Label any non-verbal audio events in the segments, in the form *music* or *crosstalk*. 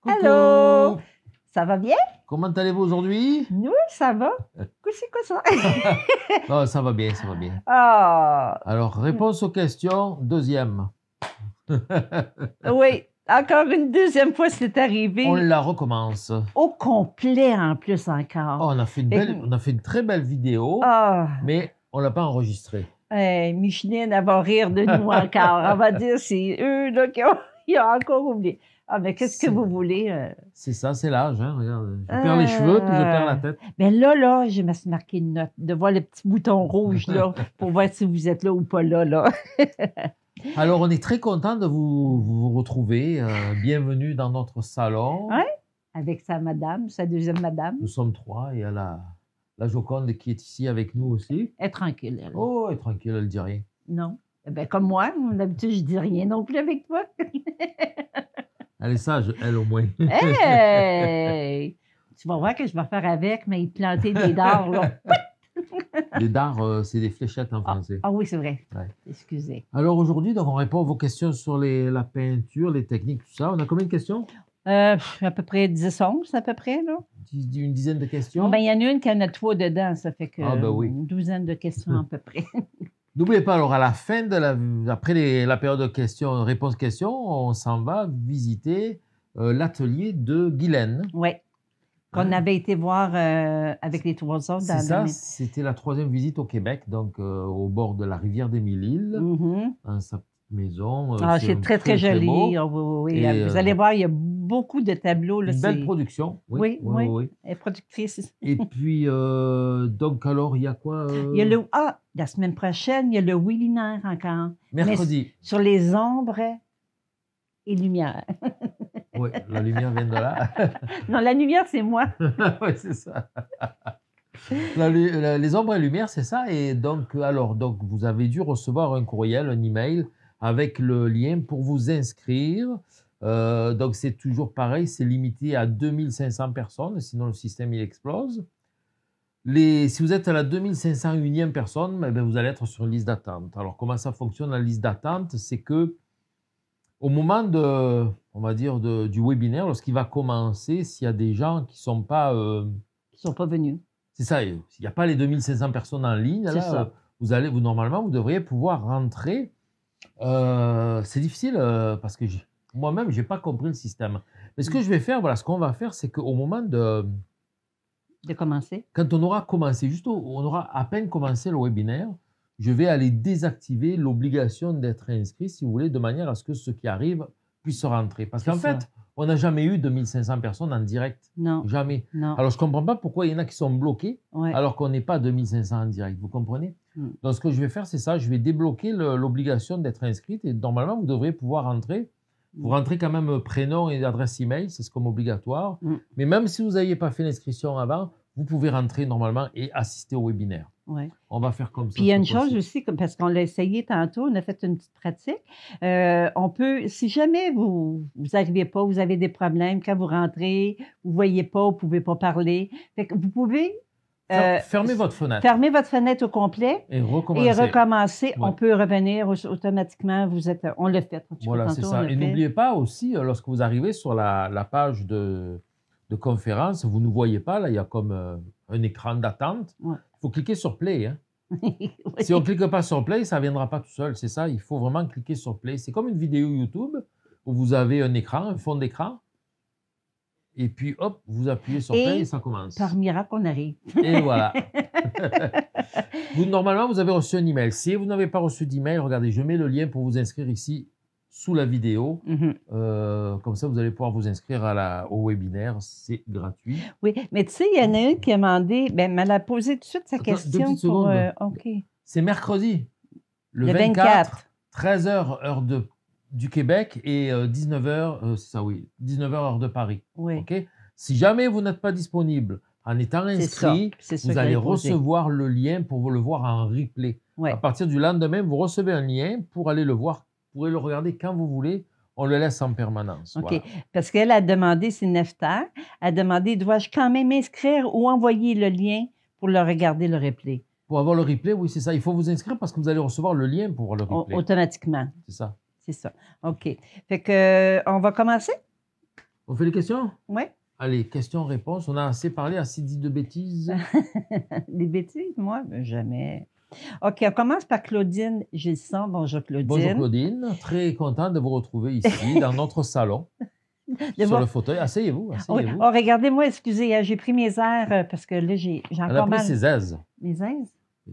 Coucou. Allô Ça va bien Comment allez-vous aujourd'hui Nous, ça va. quoi euh. ça. *laughs* non, ça va bien, ça va bien. Ah. Alors, réponse aux questions, deuxième. oui, encore une deuxième fois, c'est arrivé. On la recommence. Au complet, en plus, encore. Oh, on, a fait une belle, on a fait une très belle vidéo, ah. mais on ne l'a pas enregistrée. Micheline, elle va rire de nous encore. on va dire, c'est eux qui *laughs* ont encore oublié. Ah, mais ben, qu'est-ce que vous voulez? Euh? C'est ça, c'est l'âge, hein? Regarde. Je perds les ah. cheveux, puis je perds la tête. Mais ben, là, là, je me suis marqué une note de voir le petit bouton rouge, là, *laughs* pour voir si vous êtes là ou pas là, là. *laughs* Alors, on est très content de vous, vous retrouver. Euh, bienvenue dans notre salon. Oui, avec sa madame, sa deuxième madame. Nous sommes trois. et y a la, Joconde qui est ici avec nous aussi. Elle est tranquille, elle. Oh, elle est tranquille, elle ne dit rien. Non. Eh ben, comme moi, hein, d'habitude, je ne dis rien non plus avec toi. *laughs* Elle est sage, elle au moins. *laughs* tu vas voir que je vais faire avec, mais il planter des dards, là. Les *laughs* dards, euh, c'est des fléchettes en ah, français. Ah oui, c'est vrai. Excusez. Alors aujourd'hui, on répond à vos questions sur la peinture, les techniques, tout ça. On a combien de questions? Euh, à peu près 10, 11 à peu près. Là. Une dizaine de questions? Ben, il y en a une qui en a trois dedans, ça fait que ah, ben une douzaine de questions à peu près. *laughs* N'oubliez pas, alors à la fin de la, après la période de questions, réponses-questions, on s'en va visiter euh, l'atelier de Guylaine. Oui. Qu'on hein? avait été voir euh, avec les trois autres. C'est ça, c'était la troisième visite au Québec, donc euh, au bord de la rivière des Mille-Îles, mm maison. Euh, ah, c'est très, très, joli. Ah, vous euh, allez voir, il y a beaucoup de tableaux. Là, une belle production. Oui, oui, oui. productrice. Et *laughs* puis, euh, donc, alors, il y a quoi? Il y a le... Ah, la semaine prochaine, il y a le wilinaire encore. Mercredi. sur les ombres et lumière. oui, la lumière vient de là. *laughs* non, la lumière, c'est moi. *laughs* oui, c'est ça. les ombres et lumières, c'est ça. Et donc, alors, donc, vous avez dû recevoir un courriel, un email avec le lien pour vous inscrire. Euh, donc c'est toujours pareil, c'est limité à 2500 personnes, sinon le système il explose. Les, si vous êtes à la 2501e personne, eh ben, vous allez être sur une liste d'attente. Alors comment ça fonctionne la liste d'attente C'est que au moment de, on va dire, du webinaire, lorsqu'il va commencer, s'il y a des gens qui ne sont pas... Euh, qui sont pas venus. C'est ça, s'il n'y a pas les 2500 personnes en ligne. Euh, vous allez, vous, normalement, vous devriez pouvoir rentrer euh, c'est difficile euh, parce que moi-même, je n'ai pas compris le système. Mais ce que mm. je vais faire, voilà, ce qu'on va faire, c'est qu'au moment de... De commencer. Quand on aura commencé, juste on aura à peine commencé le webinaire, je vais aller désactiver l'obligation d'être inscrit, si vous voulez, de manière à ce que ceux qui arrivent puissent rentrer. Parce qu'en fait, on n'a jamais eu 2500 personnes en direct. Non. Jamais. Alors, je ne comprends pas pourquoi il y en a qui sont bloqués alors qu'on n'est pas 2500 en direct. Vous comprenez Mm. Donc, ce que je vais faire, c'est ça. Je vais débloquer l'obligation d'être inscrite. Et normalement, vous devrez pouvoir rentrer. Vous mm. rentrez quand même prénom et adresse email, c'est ce comme obligatoire. Mm. Mais même si vous n'aviez pas fait l'inscription avant, vous pouvez rentrer normalement et assister au webinaire. On va faire comme ça. Puis il y a une chose aussi, parce qu'on l'a essayé tantôt, on a fait une petite pratique. Euh, on peut, si jamais vous n'arrivez pas, vous avez des problèmes, quand vous rentrez, vous ne voyez pas, vous ne pouvez pas parler, vous pouvez euh, fermez votre fenêtre. Fermez votre fenêtre au complet. Et recommencez. On peut revenir automatiquement. Vous êtes, on le fait. Voilà, c'est ça. Et n'oubliez pas aussi, euh, lorsque vous arrivez sur la, page de, de, conférence, vous ne voyez pas, là, il y a comme euh, un écran d'attente. Il faut cliquer sur Play. Hein. *laughs* Si on ne clique pas sur Play, ça ne viendra pas tout seul. C'est ça, il faut vraiment cliquer sur Play. C'est comme une vidéo YouTube où vous avez un écran, un fond d'écran. Et puis, hop, vous appuyez sur Play et ça commence. Par miracle, on arrive. Et voilà. *laughs* vous, normalement, vous avez reçu un email. Si vous n'avez pas reçu d'email, regardez, je mets le lien pour vous inscrire ici sous la vidéo. Mhm. Euh, comme ça, vous allez pouvoir vous inscrire à la, au webinaire. C'est gratuit. Oui, mais tu sais, il y en a une qui a demandé, ben, elle a posé tout de suite sa question. Pour, euh, C'est mercredi, le, 24, 24, 13h, heure de du Québec et 19h, euh, euh, c'est ça oui, 19h heure de Paris. Oui. si jamais vous n'êtes pas disponible, en étant inscrit, vous allez recevoir le lien pour le voir en replay. À partir du lendemain, vous recevez un lien pour aller le voir, pour le regarder quand vous voulez. On le laisse en permanence. OK. Parce qu'elle a demandé, c'est Nefter, a demandé dois-je quand même inscrire ou envoyer le lien pour le regarder le replay? Pour avoir le replay, oui, c'est ça. Il faut vous inscrire parce que vous allez recevoir le lien pour le replay. automatiquement. C'est ça. C'est ça. OK. Fait que, euh, on va commencer? On fait les questions? Oui. Allez, questions-réponses. On a assez parlé, assez dit de bêtises. *laughs* Des bêtises, moi, ben, jamais. OK, on commence par Claudine Gilson. Bonjour, Claudine. Bonjour, Claudine. Très contente de vous retrouver ici, *laughs* dans notre salon. sur le fauteuil. Asseyez-vous. Asseyez Oh, regardez-moi, excusez, hein, j'ai pris mes airs euh, parce que là, j'ai encore Elle a pris ses aises. Mes aises?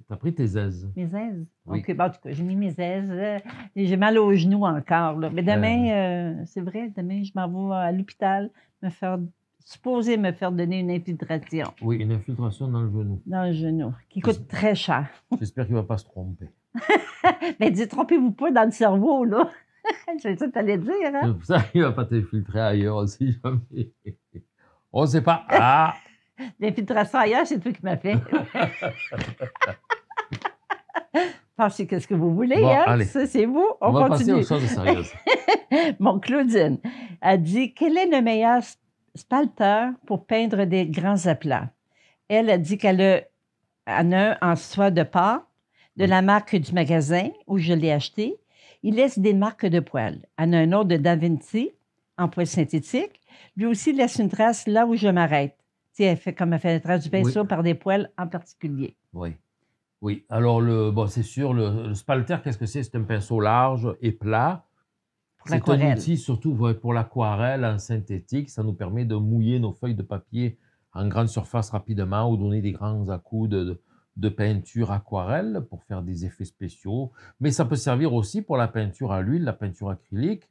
T'as pris tes aises. Mes aises? OK, bon, en tout cas, j'ai mis mes aises. Euh, j'ai mal aux genoux encore. Mais demain, euh. Euh, c'est vrai, demain, je m'en vais à l'hôpital me faire supposé me faire donner une infiltration. Oui, une infiltration dans le genou. Dans le genou, qui coûte très cher. J'espère qu'il ne va pas se tromper. *laughs* Mais dis, trompez-vous pas dans le cerveau, là. *laughs* C'est ça que allais dire, hein? Ça, il ne va pas t'infiltrer ailleurs aussi, *laughs* jamais. On ne sait pas. Ah! L'infiltration ailleurs, c'est toi qui m'as fait. *laughs* Pensez qu'est-ce que vous voulez, hein? Ça, c'est vous. On, On continue. *laughs* Mon Claudine a dit Quel est le meilleur spalter pour peindre des grands aplats Elle a dit qu'elle a un en soie de part de la marque du magasin où je l'ai acheté. Il laisse des marques de poils. Elle a un autre de Da Vinci en poils synthétiques. Lui aussi laisse une trace là où je m'arrête elle fait, comme elle fait les traits du pinceau par des poils en particulier. Oui. Oui. Alors, le, c'est sûr, le, spalter, qu'est-ce que c'est? C'est un pinceau large et plat. c'est un outil, surtout pour l'aquarelle en synthétique. Ça nous permet de mouiller nos feuilles de papier en grande surface rapidement ou donner des grands à-coups de peinture aquarelle pour faire des effets spéciaux. Mais ça peut servir aussi pour la peinture à l'huile, la peinture acrylique,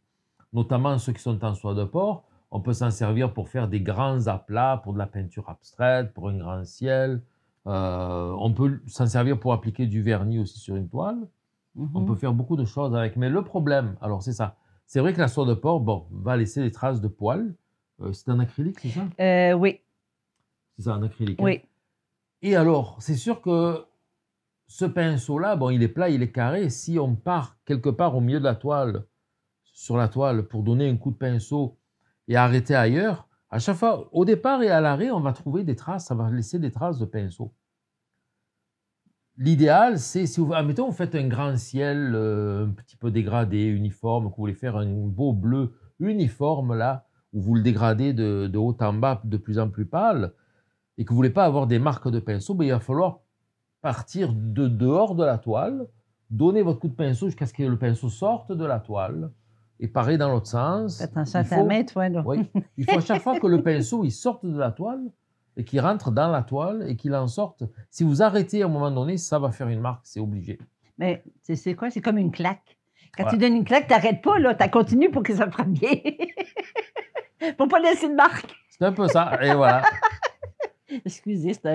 notamment ceux qui sont en soie de porc on peut s'en servir pour faire des grands aplats, pour de la peinture abstraite, pour un grand ciel. Euh, on peut s'en servir pour appliquer du vernis aussi sur une toile. Mhm. On peut faire beaucoup de choses avec. Mais le problème, alors c'est ça. C'est vrai que la soie de porc, bon, va laisser des traces de poils. Euh, c'est un acrylique, c'est ça euh, Oui. C'est ça, en acrylique. Hein? Oui. Et alors, c'est sûr que ce pinceau-là, bon, il est plat, il est carré. Si on part quelque part au milieu de la toile, sur la toile, pour donner un coup de pinceau et arrêter ailleurs, à chaque fois, au départ et à l'arrêt, on va trouver des traces, ça va laisser des traces de pinceau. L'idéal, c'est si vous, admettons, vous faites un grand ciel euh, un petit peu dégradé, uniforme, que vous voulez faire un beau bleu uniforme là, où vous le dégradez de, haut en bas, de plus en plus pâle, et que vous voulez pas avoir des marques de pinceau, ben, il va falloir partir de dehors de la toile, donner votre coup de pinceau jusqu'à ce que le pinceau sorte de la toile, et pareil dans l'autre sens. il faut, à Oui. *laughs* Il faut à chaque fois que le pinceau, il sorte de la toile et qu'il rentre dans la toile et qu'il en sorte. Si vous arrêtez à un moment donné, ça va faire une marque, c'est obligé. Mais c'est quoi? C'est comme une claque. Quand tu donnes une claque, tu n'arrêtes pas, là. continues pour que ça prenne bien. *laughs* pour pas laisser une marque. C'est un peu ça. Et voilà. *laughs* Excusez, c'est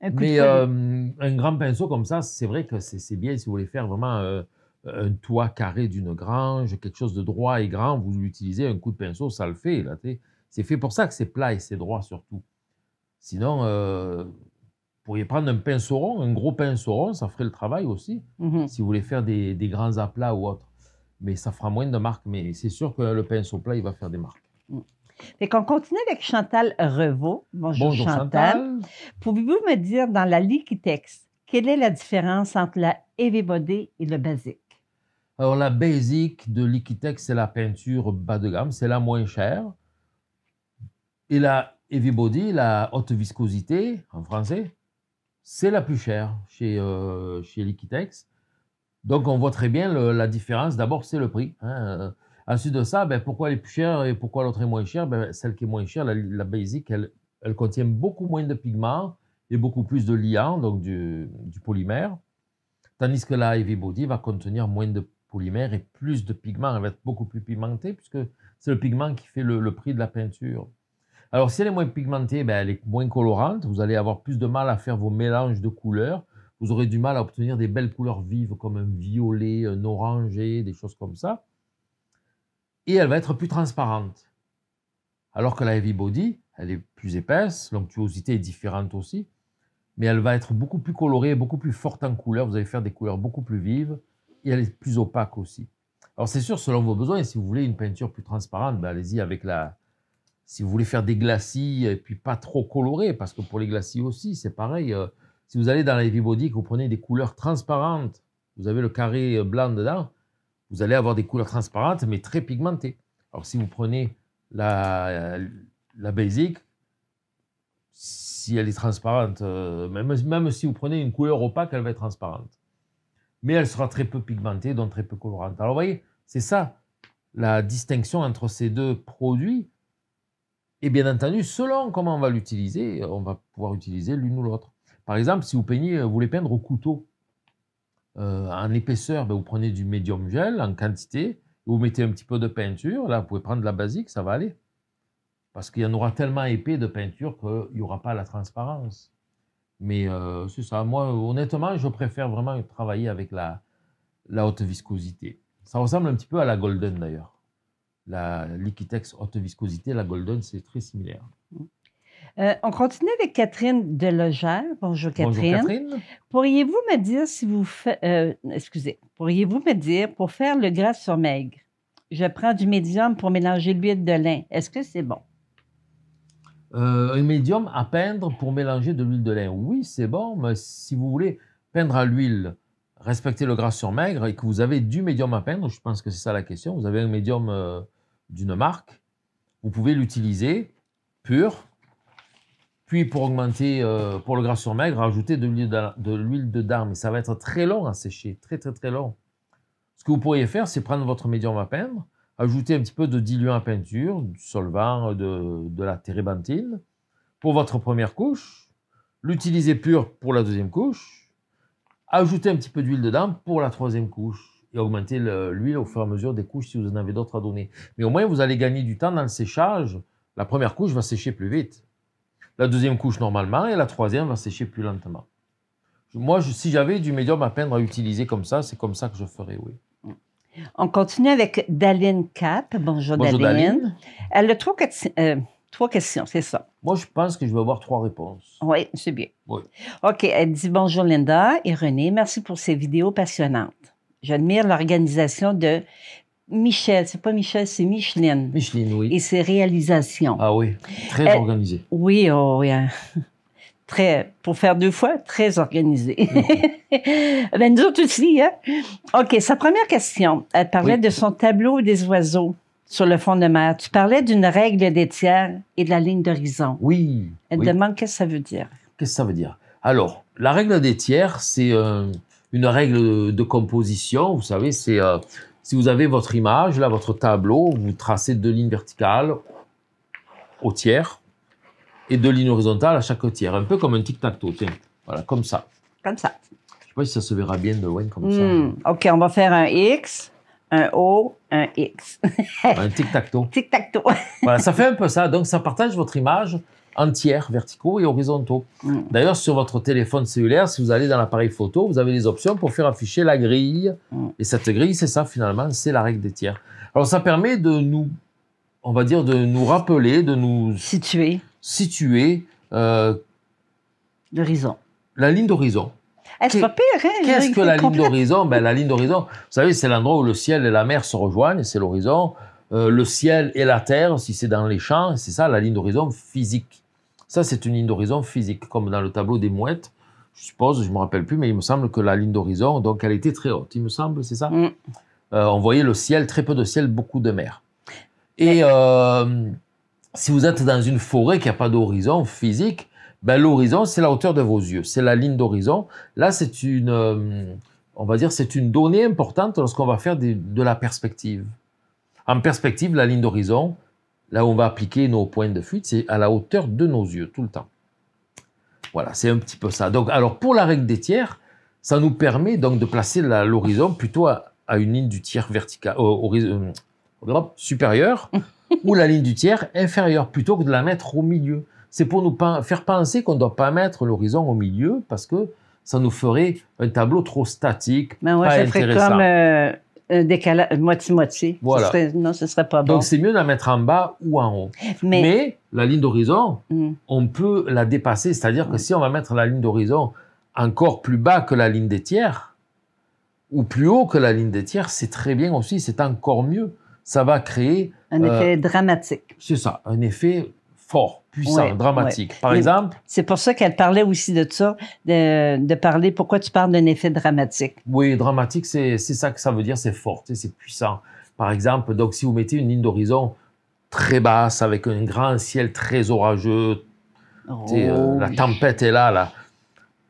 un, coup Mais euh, un grand pinceau comme ça, c'est vrai que c'est bien si vous voulez faire vraiment... Euh, un toit carré d'une grange, quelque chose de droit et grand, vous l'utilisez, un coup de pinceau, ça le fait. Là, c'est fait pour ça que c'est plat et c'est droit surtout. Sinon, euh, vous pourriez prendre un pinceau rond, un gros pinceau rond, ça ferait le travail aussi, mhm. si vous voulez faire des, des grands aplats ou autre. Mais ça fera moins de marques, mais c'est sûr que le pinceau plat, il va faire des marques. et mm. Fait qu'on continue avec Chantal Revaux. Bonjour, Chantal. Pouvez-vous me dire dans la liquitex, quelle est la différence entre la Heavy et le BASIC? Alors la basic de Liquitex, c'est la peinture bas de gamme, c'est la moins chère. Et la Heavy Body, la haute viscosité en français, c'est la plus chère chez, euh, chez Liquitex. Donc on voit très bien la différence. D'abord, c'est le prix. Hein. Ensuite de ça, ben, pourquoi elle est plus chère et pourquoi l'autre est moins chère ben, Celle qui est moins chère, la, la basic, elle, contient beaucoup moins de pigments et beaucoup plus de liant, donc du, du polymère. Tandis que la Heavy Body va contenir moins de polymère et plus de pigments. Elle va être beaucoup plus pigmentée puisque c'est le pigment qui fait le, prix de la peinture. Alors si elle est moins pigmentée, ben, elle est moins colorante. Vous allez avoir plus de mal à faire vos mélanges de couleurs. Vous aurez du mal à obtenir des belles couleurs vives comme un violet, un orangé, des choses comme ça. Et elle va être plus transparente. Alors que la Heavy Body, elle est plus épaisse, l'onctuosité est différente aussi, mais elle va être beaucoup plus colorée, beaucoup plus forte en couleurs. Vous allez faire des couleurs beaucoup plus vives, et elle est plus opaque aussi. Alors c'est sûr, selon vos besoins, et si vous voulez une peinture plus transparente, ben, allez-y avec la... Si vous voulez faire des glacis et puis pas trop colorés, parce que pour les glacis aussi, c'est pareil. Euh, si vous allez dans la Heavy vous prenez des couleurs transparentes, vous avez le carré euh, blanc dedans, vous allez avoir des couleurs transparentes, mais très pigmentées. Alors si vous prenez la, euh, la Basic, si elle est transparente, même, même si vous prenez une couleur opaque, elle va être transparente mais elle sera très peu pigmentée, donc très peu colorante. Alors vous voyez, c'est ça la distinction entre ces deux produits. Et bien entendu, selon comment on va l'utiliser, on va pouvoir utiliser l'une ou l'autre. Par exemple, si vous peignez, euh, vous voulez peindre au couteau, euh, en épaisseur, ben vous prenez du médium gel en quantité, vous mettez un petit peu de peinture, là vous pouvez prendre la basique, ça va aller. Parce qu'il y en aura tellement épais de peinture qu'il n'y aura pas la transparence. Mais euh, c'est ça. Moi, honnêtement, je préfère vraiment travailler avec la, la haute viscosité. Ça ressemble un petit peu à la Golden d'ailleurs. La Liquitex haute viscosité, la Golden, c'est très similaire. Euh, on continue avec Catherine Delogère. Bonjour Catherine. Bonjour Catherine. Pourriez-vous me dire si vous faites euh, excusez, pourriez-vous me dire pour faire le gras sur maigre, je prends du médium pour mélanger l'huile de lin. Est-ce que c'est bon? Euh, un médium à peindre pour mélanger de l'huile de lin. Oui, c'est bon, mais si vous voulez peindre à l'huile, respecter le gras sur maigre et que vous avez du médium à peindre, je pense que c'est ça la question, vous avez un médium euh, d'une marque, vous pouvez l'utiliser pur, puis pour augmenter, euh, pour le gras sur maigre, rajouter de l'huile de dame. Mais ça va être très long à sécher, très très très long. Ce que vous pourriez faire, c'est prendre votre médium à peindre, Ajoutez un petit peu de diluant à peinture, du solvant, euh, de, la térébenthine pour votre première couche. L'utiliser pur pour la deuxième couche. Ajoutez un petit peu d'huile dedans pour la troisième couche et augmenter l'huile au fur et à mesure des couches si vous en avez d'autres à donner. Mais au moins, vous allez gagner du temps dans le séchage. La première couche va sécher plus vite. La deuxième couche normalement et la troisième va sécher plus lentement. Moi, si j'avais du médium à peindre à utiliser comme ça, c'est comme ça que je ferais, oui. On continue avec Daline Cap. Bonjour, Bonjour Daline. Elle a euh, trois, questions, c'est ça. Moi, je pense que je vais avoir trois réponses. Oui, c'est bien. Oui. OK, elle dit bonjour Linda et René, merci pour ces vidéos passionnantes. J'admire l'organisation de Michel, c'est pas Michel, c'est Micheline. Micheline, oui. Et ses réalisations. Ah oui, très organisé. Oui, oh oui. Hein très, pour faire deux fois, très organisé. *laughs* ben, nous autres aussi, hein? OK, sa première question, elle parlait de son tableau des oiseaux sur le fond de mer. Tu parlais d'une règle des tiers et de la ligne d'horizon. Oui. Elle demande qu'est-ce que ça veut dire. Qu'est-ce que ça veut dire? Alors, la règle des tiers, c'est euh, une règle de composition. Vous savez, c'est euh, si vous avez votre image, là, votre tableau, vous tracez deux lignes verticales au tiers et deux lignes horizontales à chaque tiers, un peu comme un tic-tac-toe, voilà, comme ça. Comme ça. Je ne sais pas si ça se verra bien de loin comme ça. Hmm. OK, on va faire un X, un O, un X. *laughs* un tic-tac-toe. Tic-tac-toe. *laughs* voilà, ça fait un peu ça. Donc, ça partage votre image en tiers verticaux et horizontaux. Hmm. D'ailleurs, sur votre téléphone cellulaire, si vous allez dans l'appareil photo, vous avez les options pour faire afficher la grille. Hmm. Et cette grille, c'est ça finalement, c'est la règle des tiers. Alors, ça permet de nous, on va dire, de nous rappeler, de nous... Situer situer l'horizon. Euh, la ligne d'horizon. Est-ce hein, Qu'est-ce que la ligne d'horizon ben, La ligne d'horizon, vous savez, c'est l'endroit où le ciel et la mer se rejoignent, c'est l'horizon. Euh, le ciel et la terre, si c'est dans les champs, c'est ça la ligne d'horizon physique. Ça, c'est une ligne d'horizon physique, comme dans le tableau des mouettes. Je suppose, je ne me rappelle plus, mais il me semble que la ligne d'horizon, donc elle était très haute, il me semble, c'est ça mm. euh, On voyait le ciel, très peu de ciel, beaucoup de mer. Et si vous êtes dans une forêt qui n'a pas d'horizon physique, ben l'horizon, c'est la hauteur de vos yeux, c'est la ligne d'horizon. Là, c'est une, euh, on va dire, c'est une donnée importante lorsqu'on va faire de la perspective. En perspective, la ligne d'horizon, là où on va appliquer nos points de fuite, c'est à la hauteur de nos yeux tout le temps. Voilà, c'est un petit peu ça. Donc, alors pour la règle des tiers, ça nous permet donc de placer l'horizon plutôt à, une ligne du tiers vertical, euh, supérieure mmh ou la ligne du tiers inférieure plutôt que de la mettre au milieu. C'est pour nous faire penser qu'on ne doit pas mettre l'horizon au milieu parce que ça nous ferait un tableau trop statique. Mais ben moi, pas je comme euh, un décalage moitié-moitié. Voilà. non, ce ne serait pas bon. Donc, c'est mieux de la mettre en bas ou en haut. Mais, la ligne d'horizon, hmm. on peut la dépasser. C'est-à-dire que si on va mettre la ligne d'horizon encore plus bas que la ligne des tiers, ou plus haut que la ligne des tiers, c'est très bien aussi, c'est encore mieux. Ça va créer un euh, effet dramatique. C'est ça, un effet fort, puissant, dramatique. Par exemple. C'est pour ça qu'elle parlait aussi de ça, de, parler. Pourquoi tu parles d'un effet dramatique? Oui, dramatique, c'est ça que ça veut dire, c'est fort, c'est puissant. Par exemple, donc si vous mettez une ligne d'horizon très basse, avec un grand ciel très orageux, euh, la oh tempête est là, là,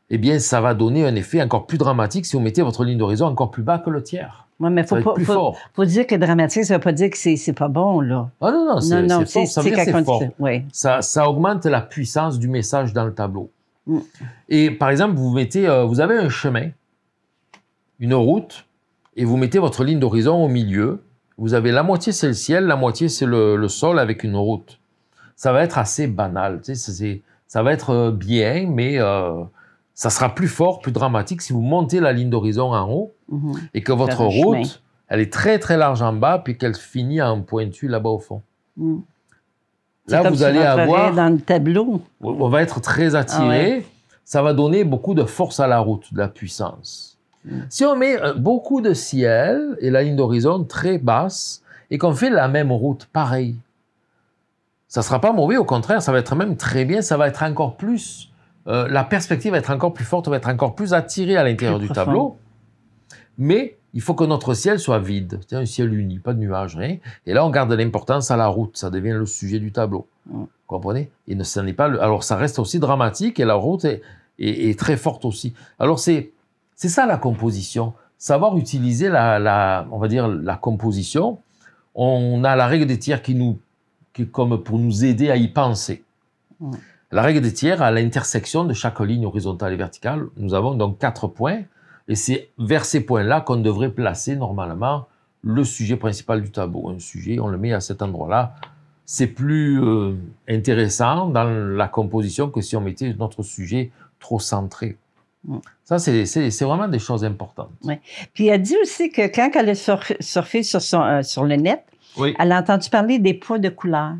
eh bien, ça va donner un effet encore plus dramatique si vous mettez votre ligne d'horizon encore plus bas que le tiers. Oui, mais faut pas, faut, dire que dramatique, ça veut pas dire que c'est, c'est pas bon, là. Ah non, non, c'est, c'est, Ça, c'est fort. Oui. ça Ça, augmente la puissance du message dans le tableau. Mm. Et par exemple, vous mettez, euh, vous avez un chemin, une route, et vous mettez votre ligne d'horizon au milieu. Vous avez la moitié c'est le ciel, la moitié c'est le, le sol avec une route. Ça va être assez banal, tu sais, c'est, ça va être euh, bien, mais euh, ça sera plus fort, plus dramatique si vous montez la ligne d'horizon en haut mhm. et que votre route, elle est très très large en bas puis qu'elle finit en pointu là-bas au fond. Mhm. Là, vous allez avoir. dans le tableau. On va être très attiré. Ah ça va donner beaucoup de force à la route, de la puissance. Mhm. Si on met euh, beaucoup de ciel et la ligne d'horizon très basse et qu'on fait la même route, pareil, ça sera pas mauvais. Au contraire, ça va être même très bien. Ça va être encore plus euh, la perspective va être encore plus forte, va être encore plus attirée à l'intérieur du tableau. Mais il faut que notre ciel soit vide, c'est un ciel uni, pas de nuages, rien. Et là, on garde l'importance à la route, ça devient le sujet du tableau. comprenez Et ne, n'est pas. Le... Alors, ça reste aussi dramatique et la route est, très forte aussi. Alors, c'est ça la composition. Savoir utiliser la, on va dire la composition. On a la règle des tiers qui nous, qui est comme pour nous aider à y penser. La règle des tiers, à l'intersection de chaque ligne horizontale et verticale, nous avons donc quatre points. Et c'est vers ces points-là qu'on devrait placer normalement le sujet principal du tableau. Un sujet, on le met à cet endroit-là. C'est plus euh, intéressant dans la composition que si on mettait notre sujet trop centré. Mm. Ça, c'est vraiment des choses importantes. Oui, Puis elle dit aussi que quand elle a euh, sur, le net, elle a entendu parler des points de couleur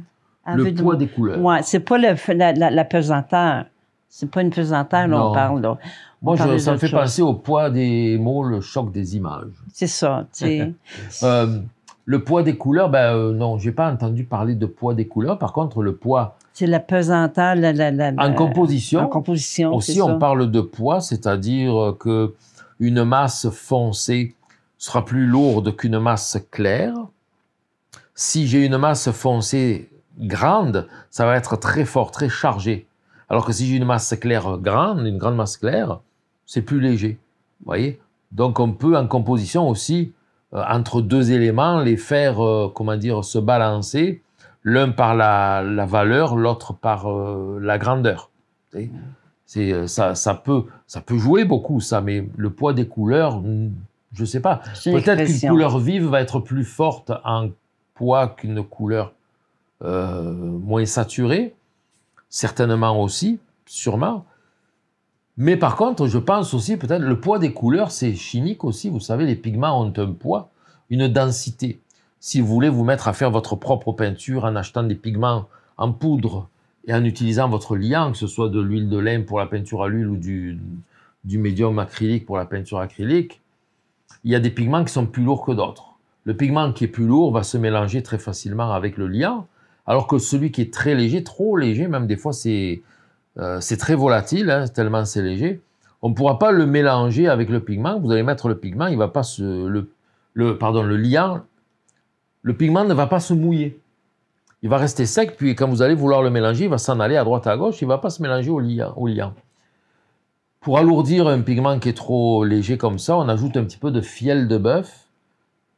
le poids des couleurs. Ouais, c'est pas la, la, la pesanteur. C'est pas une pesanteur, dont on parle. Moi, ça me fait passer au poids des mots, le choc des images. C'est ça, *laughs* euh, le poids des couleurs, ben euh, non, j'ai pas entendu parler de poids des couleurs. Par contre, le poids. C'est la pesanteur, la, la, En composition. En composition. Aussi, on parle de poids, c'est-à-dire que une masse foncée sera plus lourde qu'une masse claire. Si j'ai une masse foncée grande, ça va être très fort, très chargé. Alors que si j'ai une masse claire grande, une grande masse claire, c'est plus léger. Vous voyez Donc on peut en composition aussi, euh, entre deux éléments, les faire, euh, comment dire, se balancer, l'un par la, la valeur, l'autre par euh, la grandeur. C'est, ça, peut, ça peut jouer beaucoup, ça, mais le poids des couleurs, hmm, je ne sais pas. Peut-être qu'une couleur vive va être plus forte en poids qu'une couleur euh, moins saturé, certainement aussi, sûrement. Mais par contre, je pense aussi peut-être le poids des couleurs, c'est chimique aussi. Vous savez, les pigments ont un poids, une densité. Si vous voulez vous mettre à faire votre propre peinture en achetant des pigments en poudre et en utilisant votre liant, que ce soit de l'huile de lin pour la peinture à l'huile ou du, du médium acrylique pour la peinture acrylique, il y a des pigments qui sont plus lourds que d'autres. Le pigment qui est plus lourd va se mélanger très facilement avec le liant, alors que celui qui est très léger, trop léger, même des fois c'est euh, très volatile, hein, tellement c'est léger, on ne pourra pas le mélanger avec le pigment. Vous allez mettre le pigment, il va pas se, le, pardon, le liant, le pigment ne va pas se mouiller. Il va rester sec, puis quand vous allez vouloir le mélanger, il va s'en aller à droite à gauche, il ne va pas se mélanger au liant, au liant. Pour alourdir un pigment qui est trop léger comme ça, on ajoute un petit peu de fiel de bœuf.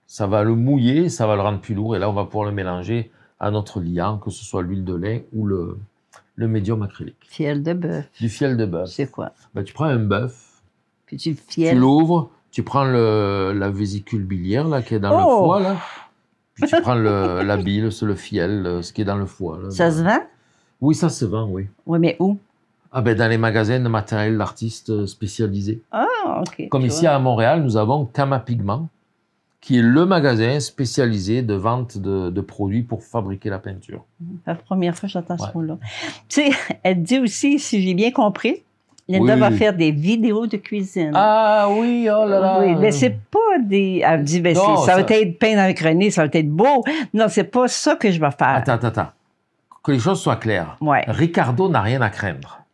Ça va le mouiller, ça va le rendre plus lourd, et là on va pouvoir le mélanger à notre liant, que ce soit l'huile de lait ou le, médium acrylique. Fiel de bœuf. Du fiel de bœuf. C'est quoi ben, Tu prends un bœuf, Puis tu, l'ouvres, tu prends la vésicule biliaire là, qui est dans le oh! foie, puis tu prends *laughs* la bile, le fiel, euh, ce qui est dans le foie. ça se vend Oui, ça se vend, oui. Oui, mais où ah ben, Dans les magasins de matériel d'artistes euh, spécialisés. Ah, ok. Comme ici à Montréal, nous avons Kama Pigment qui est le magasin spécialisé de vente de, produits pour fabriquer la peinture. Mhm. La première fois, j'entends ce mot-là. Tu sais, elle dit aussi, si j'ai bien compris, Linda va faire des vidéos de cuisine. Ah oui, oh là là. Oui, mais c'est pas des. Elle dit, ben, ça, va être peint avec René, ça va être beau. Non, c'est pas ça que je vais faire. Attends, attends, attends. Que les choses soient claires. Ouais. Ricardo n'a rien à craindre. *laughs*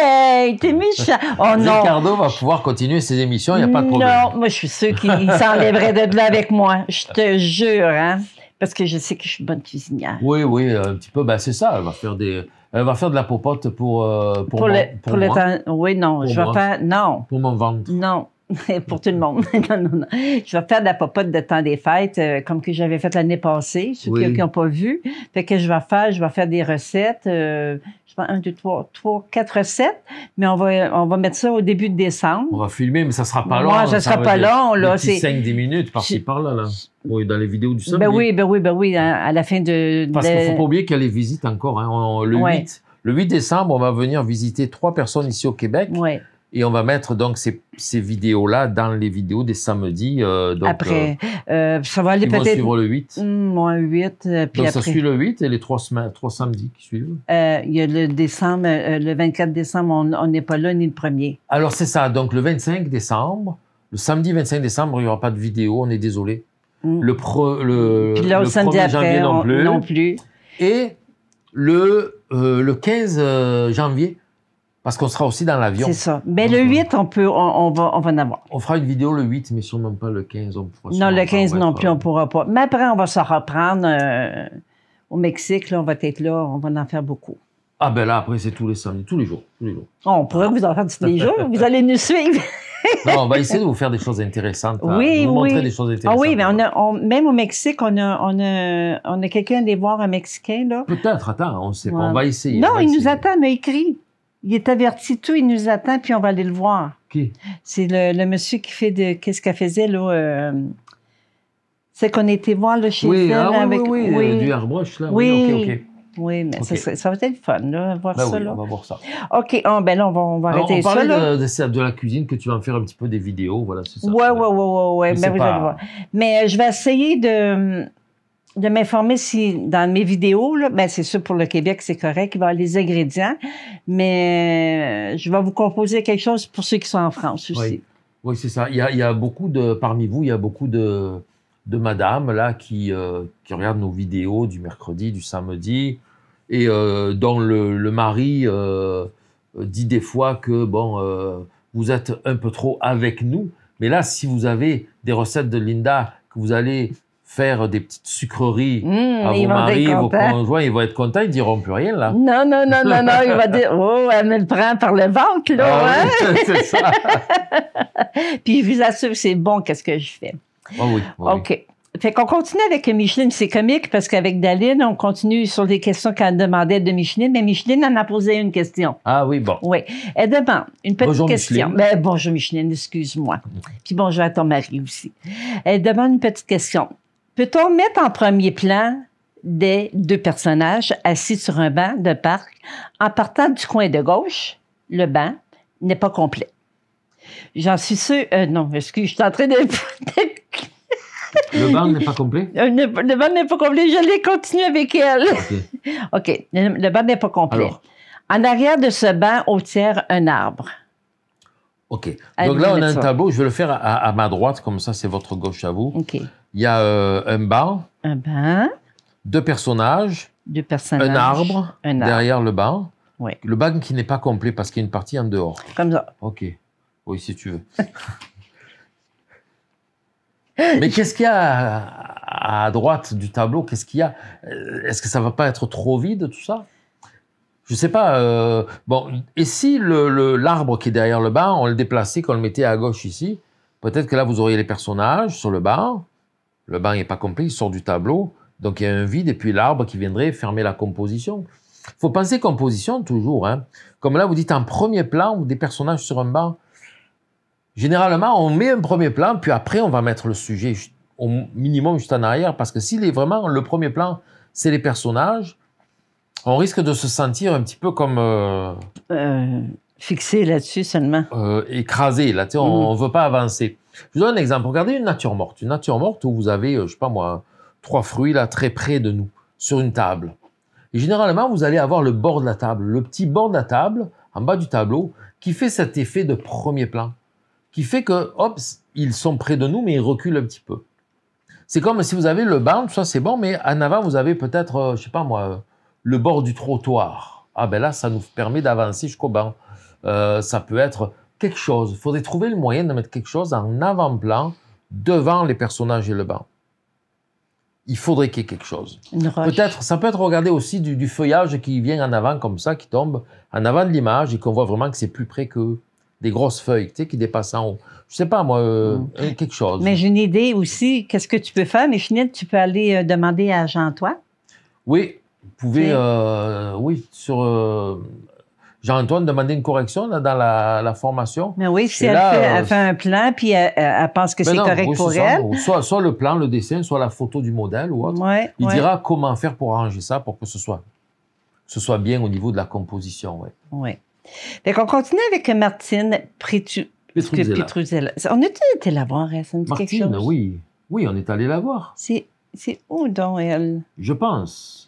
Hey, t'es oh, *laughs* non. Ricardo va pouvoir continuer ses émissions, il n'y a pas de problème. Non, moi, je suis sûre qu'il *laughs* s'enlèverait de là avec moi. Je te jure, hein. Parce que je sais que je suis bonne cuisinière. Oui, oui, un petit peu. Ben, c'est ça. Elle va faire des. Elle va faire de la popote pour. Euh, pour, oui, non. je vais faire. Non. Pour mon ventre. Non. *laughs* pour tout le monde. Je vais faire de la popote de temps des fêtes, euh, comme que j'avais fait l'année passée, ceux qui n'ont pas vu. Fait que je vais faire, je vais faire des recettes. Euh, pense, 1, 2, 3, 3, 4 7, mais on va, on va mettre ça au début de décembre. On va filmer, mais ça sera pas long. Moi, ça sera pas long. c'est 5-10 minutes par-ci, par-là. Là. dans les vidéos du ben samedi. Ben oui, ben oui, ben oui, hein, à la fin de... Parce qu'il ne faut pas oublier qu'il y a les visites encore. Hein, le, 8, le 8 décembre, on va venir visiter trois personnes ici au Québec. Ouais. Et on va mettre donc ces, vidéos-là dans les vidéos des samedis. Euh, après, euh, euh, ça va aller peut-être. suivre le 8. Mm, moins 8. puis donc ça suit le 8 et les trois, semaines, trois samedis qui suivent. il y a le décembre, le 24 décembre, on n'est pas là ni le premier. Alors c'est ça. Donc le 25 décembre, le samedi 25 décembre, il n'y aura pas de vidéo, on est désolé. Mm. Le, le, le samedi 1 après, non plus. Et le, le 15 janvier, parce qu'on sera aussi dans l'avion. C'est ça. Mais le 8, on peut, on, va, on va en avoir. On fera une vidéo le 8, mais sûrement pas le 15. On non, le 15 non plus, on euh, pourra pas. Mais après, on va se reprendre euh, au Mexique. Là, on va être là, on va en faire beaucoup. Ah ben là, après, c'est tous les samedis, tous les jours. Tous les jours. on pourrait vous en faire tous les *laughs* jours. Vous allez nous suivre. non, on va essayer de vous faire des choses intéressantes. Hein, oui, vous montrer des choses intéressantes. Ah oui, mais on a, même au Mexique, on a, on a, on a quelqu'un de voir, un Mexicain, Peut-être, attends, on ne sait pas. On va essayer. Non, il nous attend, il a écrit. Il est averti tout, il nous attend, puis on va aller le voir. Qui? C'est le, le monsieur qui fait de. Qu'est-ce qu'elle faisait, là? Euh, c'est qu'on était voir là, chez oui, elle ah, oui, avec. Oui, oui, oui. Euh, du airbrush, là. Oui, OK, OK. Oui, mais ça, ça, va être fun, là, voir ben ça. Oui, là. On va voir ça. OK, ah, ben là, on va, on va Alors, arrêter on ça. On parlait de, de, la cuisine, que tu vas me faire un petit peu des vidéos, voilà, c'est ça. Oui, oui, oui, oui, mais, mais ben vous allez voir. Mais euh, je vais essayer de, hum, de m'informer si dans mes vidéos, ben c'est sûr pour le Québec, c'est correct, il va y avoir les ingrédients, mais euh, je vais vous composer quelque chose pour ceux qui sont en France aussi. Oui, c'est ça. Il y, a, beaucoup de, parmi vous, il y a beaucoup de, de madame là, qui, euh, qui regardent nos vidéos du mercredi, du samedi, et euh, dont le, mari dit des fois que, bon, vous êtes un peu trop avec nous, mais là, si vous avez des recettes de Linda que vous allez faire des petites sucreries mmh, à vos maris, vos conjoints, ils vont être contents, ils diront plus rien, là. Non, non, non, non, non, il va dire, *laughs* oh, elle me le prend par le ventre, là, ah hein? *laughs* C'est ça. *laughs* Puis je vous assure, c'est bon, qu'est-ce que je fais. Ah oui, oui. OK. Fait qu'on continue avec Micheline, c'est comique parce qu'avec Daline, on continue sur des questions qu'elle demandait de Micheline, mais Micheline en a posé une question. Ah oui, bon. Oui. Elle demande une petite question. Ben, bonjour Micheline, excuse-moi. Puis bonjour à ton mari aussi. Elle demande une petite question. Peut-on mettre en premier plan des deux personnages assis sur un banc de parc en partant du coin de gauche? Le banc n'est pas complet. J'en suis sûr. Euh, non, excuse, je suis en train de. le banc n'est pas complet? *laughs* Euh, le, banc n'est pas complet. Je l'ai continué avec elle. OK. *laughs* Le, banc n'est pas complet. En arrière de ce banc, au tiers, un arbre. OK. Donc là, on a un tableau. Je vais le faire à ma droite, comme ça, c'est votre gauche à vous. OK. Il y a euh, un bar. bain. Deux personnages. Un arbre, derrière le bar. Le bain qui n'est pas complet parce qu'il y a une partie en dehors. Comme ça. Ok. Oui, si tu veux. *laughs* Mais qu'est-ce qu'il y a à, droite du tableau Qu'est-ce qu'il y a euh, Est-ce que ça va pas être trop vide tout ça je sais pas. Euh, bon, et si l'arbre le, qui est derrière le bar, on le déplaçait, qu'on le mettait à gauche ici, peut-être que là vous auriez les personnages sur le bar, le banc n'est pas complet, il sort du tableau, donc il y a un vide, et puis l'arbre qui viendrait fermer la composition. Il faut penser composition toujours. Hein. Comme là, vous dites en premier plan ou des personnages sur un banc. Généralement, on met un premier plan, puis après, on va mettre le sujet au minimum juste en arrière, parce que s'il est vraiment le premier plan, c'est les personnages, on risque de se sentir un petit peu comme... Euh, euh, fixé là-dessus seulement. Euh, écrasé, là, tu on mm. ne veut pas avancer. Je vous donne un exemple. Regardez une nature morte. Une nature morte où vous avez, euh, je ne sais pas moi, trois fruits là très près de nous, sur une table. Et généralement, vous allez avoir le bord de la table, le petit bord de la table, en bas du tableau, qui fait cet effet de premier plan, qui fait que, hop, ils sont près de nous, mais ils reculent un petit peu. C'est comme si vous avez le banc, ça c'est bon, mais en avant, vous avez peut-être, euh, je sais pas moi, le bord du trottoir. Ah ben là, ça nous permet d'avancer jusqu'au banc. Euh, ça peut être quelque chose. Il faudrait trouver le moyen de mettre quelque chose en avant-plan devant les personnages et le banc. Il faudrait qu'il y ait quelque chose. Peut-être, ça peut être regarder aussi du, feuillage qui vient en avant comme ça, qui tombe en avant de l'image et qu'on voit vraiment que c'est plus près que des grosses feuilles, tu sais, qui dépassent en haut. Je sais pas, moi, euh, mm. euh, quelque chose. Mais j'ai une idée aussi. Qu'est-ce que tu peux faire? Mais Finette, tu peux aller euh, demander à Jean-Toi. Oui, vous pouvez, oui sur Jean-Antoine demandait une correction là, dans la, formation. Mais oui, si elle, euh, fait, un plan, puis elle, pense que c'est correct pour elle. soit, le plan, le dessin, soit la photo du modèle ou autre. il dira comment faire pour arranger ça pour que ce soit, ce soit bien au niveau de la composition. Oui. Ouais. continue avec Martine Pritu... On est allé été la voir, récemment? Martine, oui. Oui, on est allé la voir. C'est où donc, elle? Je pense.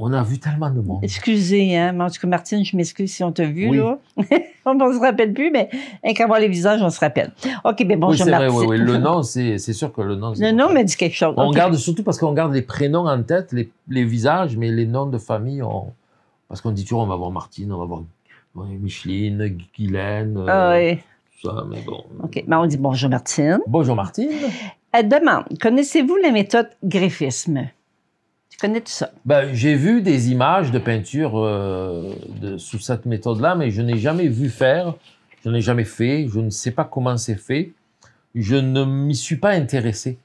On a vu tellement de monde. Excusez, hein, en tout cas, Martine, je m'excuse si on t'a vu, là. *laughs* on ne se rappelle plus, mais qu'à voir les visages, on se rappelle. OK, mais ben bonjour, oui, Martine. oui, le nom, c'est sûr que le nom... Le nom me dit quelque chose. On garde, surtout parce qu'on garde les prénoms en tête, les, visages, mais les noms de famille, parce qu'on dit toujours, on va voir Martine, on va voir Micheline, Guylaine... Euh, ah tout ça, mais bon... OK, mais ben, on dit bonjour Martine. Bonjour Martine. Elle demande, connaissez-vous la méthode greffisme connais tu ça? Ben, j'ai vu des images de peinture euh, sous cette méthode-là, mais je n'ai jamais vu faire. Je n'ai jamais fait. Je ne sais pas comment c'est fait. Je ne m'y suis pas intéressé.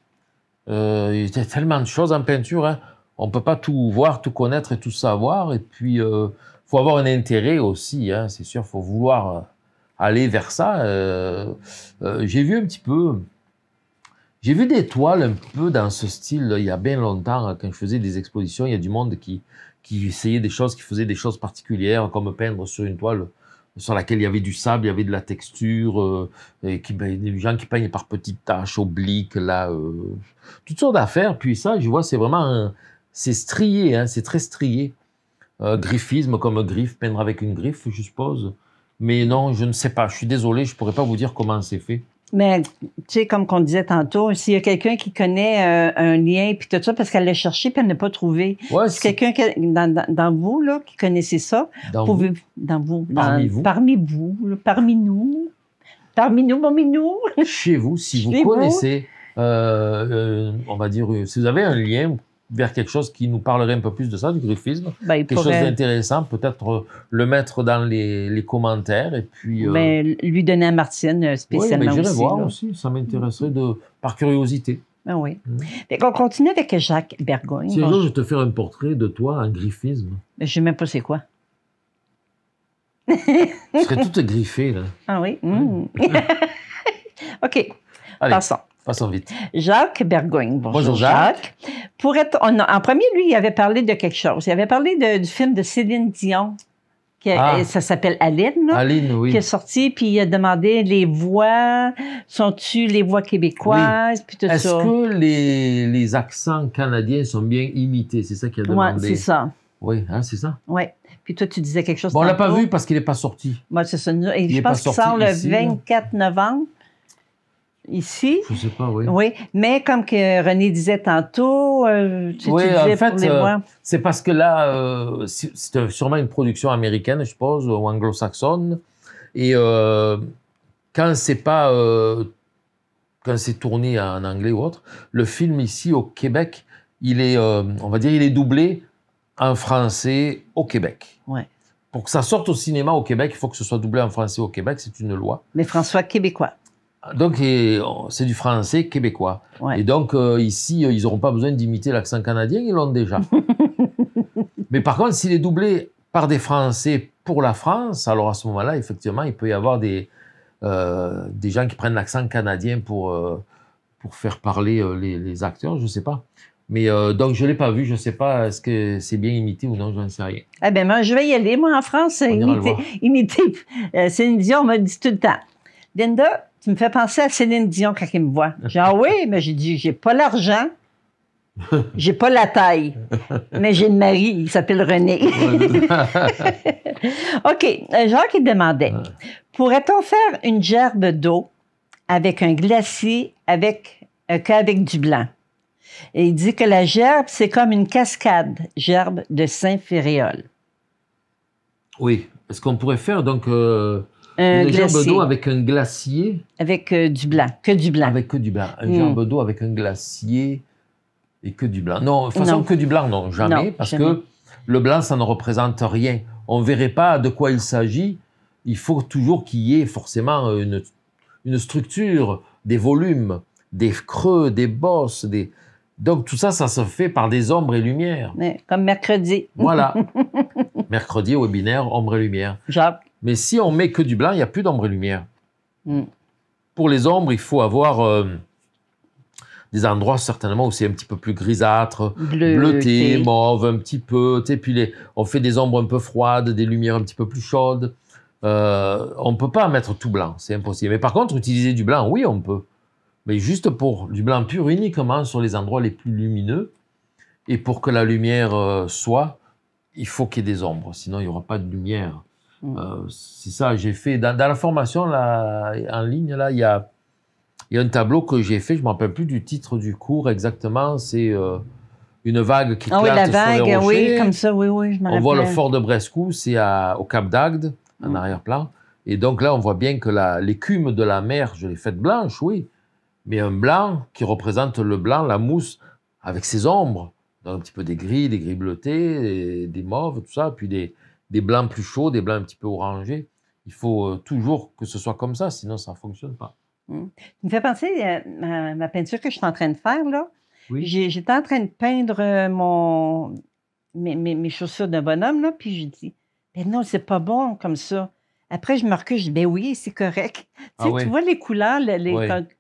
Euh, il y a tellement de choses en peinture. Hein. On ne peut pas tout voir, tout connaître et tout savoir. Et puis, il euh, faut avoir un intérêt aussi. Hein, c'est sûr, il faut vouloir aller vers ça. j'ai vu un petit peu j'ai vu des toiles un peu dans ce style il y a bien longtemps, hein, quand je faisais des expositions. Il y a du monde qui, qui essayait des choses, qui faisait des choses particulières, comme peindre sur une toile sur laquelle il y avait du sable, il y avait de la texture, euh, et qui, ben, des gens qui peignent par petites taches obliques, là, euh, toutes sortes d'affaires. Puis ça, je vois, c'est vraiment, c'est strié, hein, c'est très strié. Euh, griffisme comme griffe, peindre avec une griffe, je suppose. Mais non, je ne sais pas. Je suis désolé, je ne pourrais pas vous dire comment c'est fait. Mais tu sais, comme qu'on disait tantôt, s'il y a quelqu'un qui connaît euh, un lien, puis tout ça, parce qu'elle l'a cherché, puis elle n'a pas trouvé. si quelqu'un dans, dans, vous, là, qui connaissait ça, dans pouvez, vous, parmi vous, parmi, nous, parmi nous, parmi nous. Chez vous, si vous connaissez, euh, euh, on va dire, si vous avez un lien, vers quelque chose qui nous parlerait un peu plus de ça, du griffisme. Ben, quelque chose d'intéressant, peut-être euh, le mettre dans les, commentaires et puis... Euh, mais lui donner à Martine euh, ben, spécialement oui, mais voir aussi, ça m'intéresserait de, par curiosité. Ben oui. Mm. on continue avec Jacques Bergogne. Si un jour je te fais un portrait de toi en griffisme. Je ne sais même pas c'est quoi. Tu serais toute griffée, là. Ah oui? Mm. *laughs* OK. Passons. Passons vite. Jacques Bergogne. Bonjour, Jacques. Pour être, en premier, lui, il avait parlé de quelque chose. Il avait parlé du film de Céline Dion. Qui ah. Ça s'appelle Aline, Aline qui est sorti, puis il a demandé les voix, sont-tu les voix québécoises, Est-ce que les, accents canadiens sont bien imités? C'est ça qu'il a demandé. Oui, c'est ça. Oui, hein, c'est ça. Oui. Puis toi, tu disais quelque chose. Bon, on l'a pas vu parce qu'il n'est pas sorti. Moi, c'est ça. je pense qu'il sort le 24 novembre ici. Je sais pas, oui. Oui, mais comme que René disait tantôt, euh, tu, en fait, euh, c'est parce que là, euh, c'est sûrement une production américaine, je suppose, ou anglo-saxonne. Et quand c'est pas quand c'est tourné en anglais ou autre, le film ici au Québec, il est, on va dire, il est doublé en français au Québec. Ouais pour que ça sorte au cinéma au Québec, il faut que ce soit doublé en français au Québec, c'est une loi. Mais François québécois. Donc, euh, c'est du français québécois. Et donc, euh, ici, euh, ils n'auront pas besoin d'imiter l'accent canadien, ils l'ont déjà. *laughs* Mais par contre, s'il est doublé par des Français pour la France, alors à ce moment-là, effectivement, il peut y avoir des, des gens qui prennent l'accent canadien pour, pour faire parler les, acteurs, je ne sais pas. Mais donc, je ne l'ai pas vu. Je ne sais pas est-ce que c'est bien imité ou non, je n'en sais rien. Eh ben, moi, je vais y aller. Moi, en France, imiter, c'est une vision, on me dit tout le temps. Linda, tu me fais penser à Céline Dion quand elle me voit. Genre, ah oui, mais j'ai dit, j'ai pas l'argent, *laughs* j'ai pas la taille, mais j'ai une mari, il s'appelle René. *laughs* OK, euh, Jacques, il demandait, pourrait-on faire une gerbe d'eau avec un glacier avec, euh, qu'avec du blanc? Et il dit que la gerbe, c'est comme une cascade, gerbe de Saint-Fériol. Oui. Est-ce qu'on pourrait faire donc euh, un euh, glacier. d'eau avec un glacier. Avec euh, du blanc, que du blanc. Avec que du blanc. Un mm. d'eau avec un glacier et que du blanc. Non, de façon, que du blanc, non, jamais, parce que le blanc, ça ne représente rien. On ne verrait pas de quoi il s'agit. Il faut toujours qu'il y ait forcément une, une, structure, des volumes, des creux, des bosses, des... Donc tout ça, ça se fait par des ombres et lumières. comme mercredi. Voilà. *laughs* mercredi, webinaire, ombre et lumière Jacques. Mais si on met que du blanc, il n'y a plus d'ombre et lumière. Mm. Pour les ombres, il faut avoir euh, des endroits certainement où c'est un petit peu plus grisâtre, bleuté, mauve un petit peu. Puis on fait des ombres un peu froides, des lumières un petit peu plus chaudes. Euh, on ne peut pas mettre tout blanc, c'est impossible. Mais par contre, utiliser du blanc, oui, on peut. Mais juste pour du blanc pur uniquement sur les endroits les plus lumineux. Et pour que la lumière euh, soit, il faut qu'il y ait des ombres, sinon il n'y aura pas de lumière. Mm. Euh, c'est ça, j'ai fait. Dans, la formation en ligne, là, il y a, y a, un tableau que j'ai fait, je ne me rappelle plus du titre du cours exactement, c'est euh, une vague qui ah, oui, la oui, comme ça, oui, oui, je On voit le fort de Brescou, c'est au Cap d'Agde, en mm. arrière-plan. Et donc là, on voit bien que l'écume de la mer, je l'ai faite blanche, oui, mais un blanc qui représente le blanc, la mousse, avec ses ombres, donc un petit peu des gris, des gris bleutés, des, des mauves, tout ça, puis des, des blancs plus chauds, des blancs un petit peu orangés. Il faut euh, toujours que ce soit comme ça, sinon ça ne fonctionne pas. Mmh. Tu me fais penser à euh, ma peinture que je suis en train de faire, là. Oui. J'étais en train de peindre euh, mon, mes, mes, chaussures d'un bonhomme, là, puis je dis, mais ben non, c'est pas bon comme ça. Après, je me recule, je dis, ben oui, c'est correct. tu, ah vois les couleurs, les,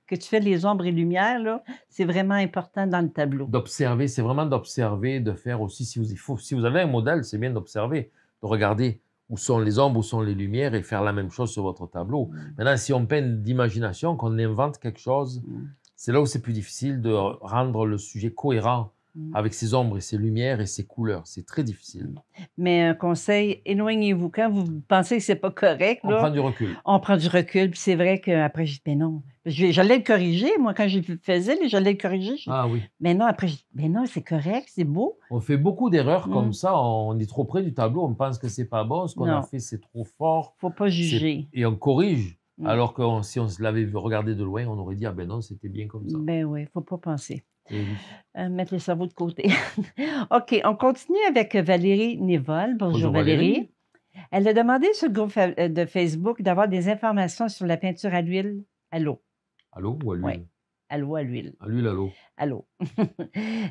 que tu fais les ombres et lumières, là, c'est vraiment important dans le tableau. D'observer, c'est vraiment d'observer, de faire aussi, si vous, il faut, si vous avez un modèle, c'est bien d'observer de regarder où sont les ombres, où sont les lumières et faire la même chose sur votre tableau. Mm. Maintenant, si on peine d'imagination, qu'on invente quelque chose, mm. c'est là où c'est plus difficile de rendre le sujet cohérent Mm. avec ses ombres et ses lumières et ses couleurs. C'est très difficile. Mm. Mais un euh, conseil, éloignez-vous. Quand vous pensez que c'est pas correct, on prend du recul. On prend du recul. Puis c'est vrai qu'après, je dis mais non. J'allais le corriger. Moi, quand je le faisais, j'allais le corriger. Ah oui. Mais non, après, non, c'est correct, c'est beau. On fait beaucoup d'erreurs comme mm. ça. On est trop près du tableau. On pense que c'est pas bon. Ce qu'on a fait, c'est trop fort. Faut pas juger. Et on corrige. Alors que si on l'avait regardé de loin, on aurait dit, ah ben non, c'était bien comme ça. Ben oui, faut pas penser. Eh euh, mettre le cerveau de côté. *laughs* OK, on continue avec Valérie Nivol. Bonjour, Valérie. Elle a demandé sur le groupe euh, de Facebook d'avoir des informations sur la peinture à l'huile à l'eau. À l'eau ou à l'huile? Oui. À l'eau, à l'huile. À l'huile, à l'eau. À l'eau. *laughs*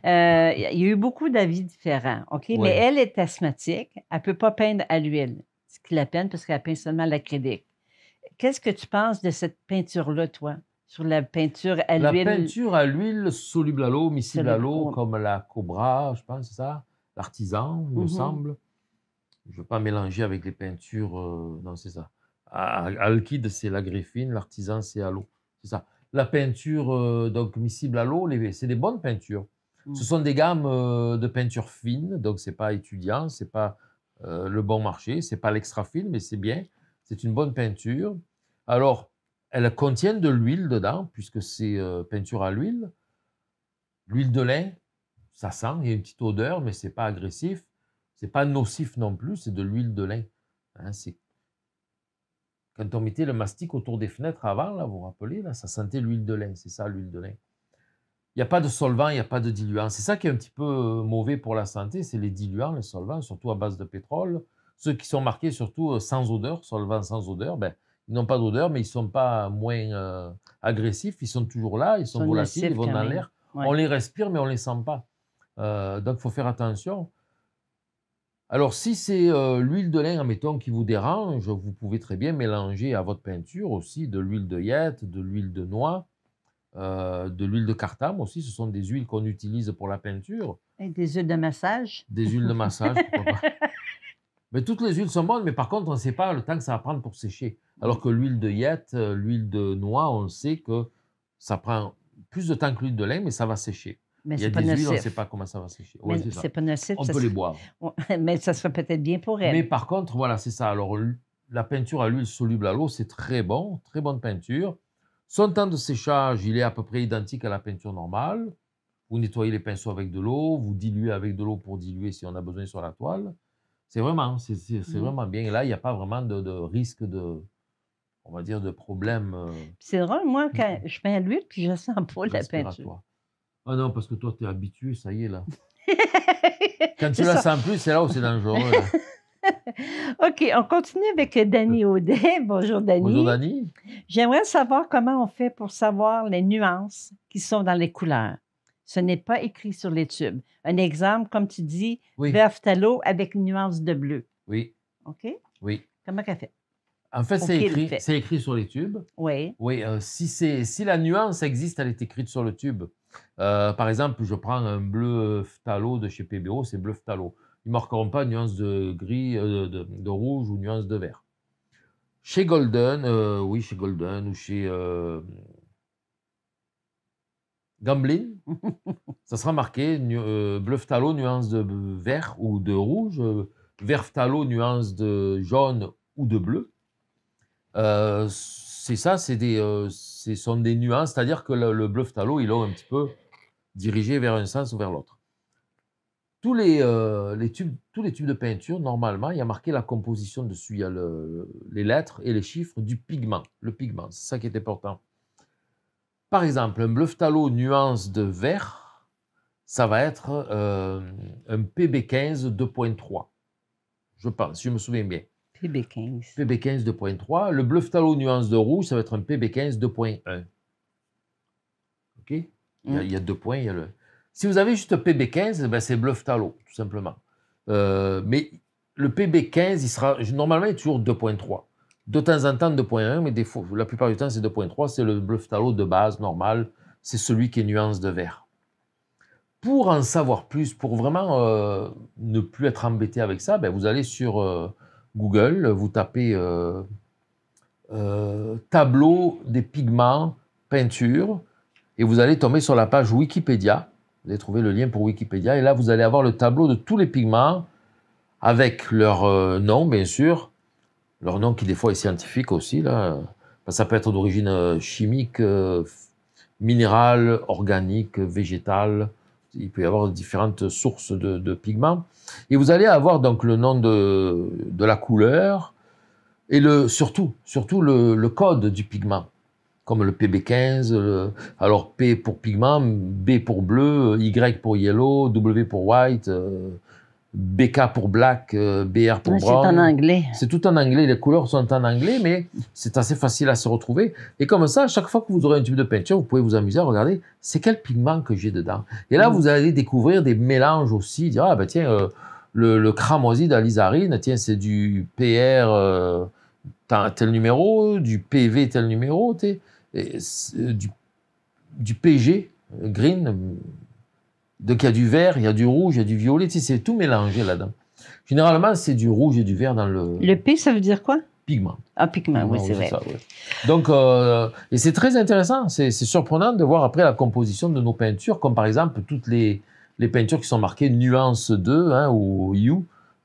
Euh, il y a eu beaucoup d'avis différents, OK? Mais elle est asthmatique. Elle ne peut pas peindre à l'huile, ce qui la peine parce qu'elle peint seulement l'acrylique. Qu'est-ce que tu penses de cette peinture-là, toi? sur la peinture à l'huile. La peinture à l'huile soluble à l'eau, miscible à l'eau, comme la cobra, je pense, c'est ça, l'artisan, il me mm-hmm. semble. Je ne veux pas mélanger avec les peintures, euh, non, c'est ça. Alkide, c'est la griffine, l'artisan, c'est à l'eau, c'est ça. La peinture, euh, donc, miscible à l'eau, c'est des bonnes peintures. Mm. Ce sont des gammes euh, de peinture fine, donc c'est pas étudiant, c'est pas le bon marché, c'est pas l'extra fine, mais c'est bien. C'est une bonne peinture. Alors, elles contiennent de l'huile dedans, puisque c'est euh, peinture à l'huile. L'huile de lin, ça sent, il y a une petite odeur, mais c'est pas agressif. C'est pas nocif non plus, c'est de l'huile de lin. Hein, quand on mettait le mastic autour des fenêtres avant, là, vous vous rappelez, là, ça sentait l'huile de lin, c'est ça l'huile de lin. Il n'y a pas de solvant, il n'y a pas de diluant. C'est ça qui est un petit peu euh, mauvais pour la santé, c'est les diluants, les solvants, surtout à base de pétrole. Ceux qui sont marqués surtout euh, sans odeur, solvant sans odeur, ben, ils n'ont pas d'odeur, mais ils ne sont pas moins euh, agressifs. Ils sont toujours là, ils sont, sont volatiles, ils vont dans l'air. On les respire, mais on ne les sent pas. Euh, donc, il faut faire attention. Alors, si c'est euh, l'huile de lin, admettons, qui vous dérange, vous pouvez très bien mélanger à votre peinture aussi de l'huile de yette, de l'huile de noix, de l'huile de cartam. aussi. Ce sont des huiles qu'on utilise pour la peinture. Et des huiles de massage. Des huiles de massage, pourquoi pas. *laughs* Mais toutes les huiles sont bonnes, mais par contre, on ne sait pas le temps que ça va prendre pour sécher. Alors que l'huile de yette, euh, l'huile de noix, on sait que ça prend plus de temps que l'huile de lin, mais ça va sécher. Mais Il y a des huiles, on ne sait pas comment ça va sécher. Mais c'est pas nocif. On peut les boire. *laughs* mais ça serait peut-être bien pour elle. Mais par contre, voilà, c'est ça. Alors, la peinture à l'huile soluble à l'eau, c'est très bon, très bonne peinture. Son temps de séchage, il est à peu près identique à la peinture normale. Vous nettoyez les pinceaux avec de l'eau, vous diluez avec de l'eau pour diluer si on a besoin sur la toile. C'est vraiment, c'est mmh. vraiment bien. Et là, il n'y a pas vraiment de, risque de, on va dire, de problème. Euh, c'est drôle, moi, mmh, quand mmh. je peins l'huile, puis je sens pas la peinture. Ah non, parce que toi, tu es habitué, ça y est, là. *laughs* quand tu la sens plus, c'est là où c'est dangereux. *laughs* OK, on continue avec euh, Danny Audet. *laughs* Bonjour, Danny. Bonjour, Danny. J'aimerais savoir comment on fait pour savoir les nuances qui sont dans les couleurs. Ce n'est pas écrit sur les tubes. Un exemple, comme tu dis, vert un avec nuance de bleu. Oui. OK? Oui. Comment qu'elle fait? En fait, c'est écrit, écrit sur les tubes. Oui. Oui, euh, si, si la nuance existe, elle est écrite sur le tube. Euh, par exemple, je prends un bleu phtalo de chez PBO, c'est bleu phtalo. Ils ne marqueront pas nuance de gris, euh, de, de, rouge ou nuance de vert. Chez Golden, oui, chez Golden ou chez Gambling, ça sera marqué euh, bluff nuance de vert ou de rouge, euh, vert talo nuance de jaune ou de bleu. Euh, c'est ça, c'est des, ce sont des nuances, c'est-à-dire que le, bluff il est un petit peu dirigé vers un sens ou vers l'autre. Tous les, les, tubes, tous les tubes de peinture, normalement, il y a marqué la composition dessus, il y a les lettres et les chiffres du pigment. Le pigment, c'est ça qui est important par exemple, un talo nuance de vert, ça va être euh, un PB15 2.3. Je pense, si je me souviens bien. PB15. PB15 2.3. Le talo nuance de rouge, ça va être un PB15 2.1. OK hein? il, y a, deux points, il y a le... Si vous avez juste PB15, eh ben, c'est c'est talo tout simplement. Euh, mais le PB15, il sera normalement il est toujours 2.3 de temps en temps 2.1, mais la plupart du temps, c'est 2.3. C'est le bleu phtalo de base, normal. C'est celui qui est nuance de vert. Pour en savoir plus, pour vraiment euh, ne plus être embêté avec ça, ben, vous allez sur euh, Google, vous tapez euh, tableau des pigments, peinture, et vous allez tomber sur la page Wikipédia. Vous allez trouver le lien pour Wikipédia, et là, vous allez avoir le tableau de tous les pigments avec leur nom, bien sûr, leur nom qui des fois est scientifique aussi, là, ça peut être d'origine euh, chimique, euh, minérale, organique, végétale, il peut y avoir différentes sources de, pigments. Et vous allez avoir donc le nom de, de la couleur et le, surtout, surtout le, code du pigment, comme le PB15, alors P pour pigment, B pour bleu, Y pour yellow, W pour white, euh, BK pour black, euh, BR pour brown. C'est en anglais. C'est tout en anglais. Les couleurs sont en anglais, mais c'est assez facile à se retrouver. Et comme ça, à chaque fois que vous aurez un tube de peinture, vous pouvez vous amuser à regarder c'est quel pigment que j'ai dedans. Et là, mm. vous allez découvrir des mélanges aussi. Dire, ah ben tiens, euh, le, cramoisi d'Alizarine, tiens, c'est du PR euh, tel numéro, du PV tel numéro, du PG, green, donc il y a du vert, il y a du rouge, il y a du violet, c'est tout mélangé là-dedans. Généralement, c'est du rouge et du vert dans le. Le P, ça veut dire quoi Pigment. Ah, pigment, oui, c'est vrai. Donc, euh, et c'est très intéressant, c'est surprenant de voir après la composition de nos peintures, comme par exemple toutes les, peintures qui sont marquées nuance 2 hein, ou U.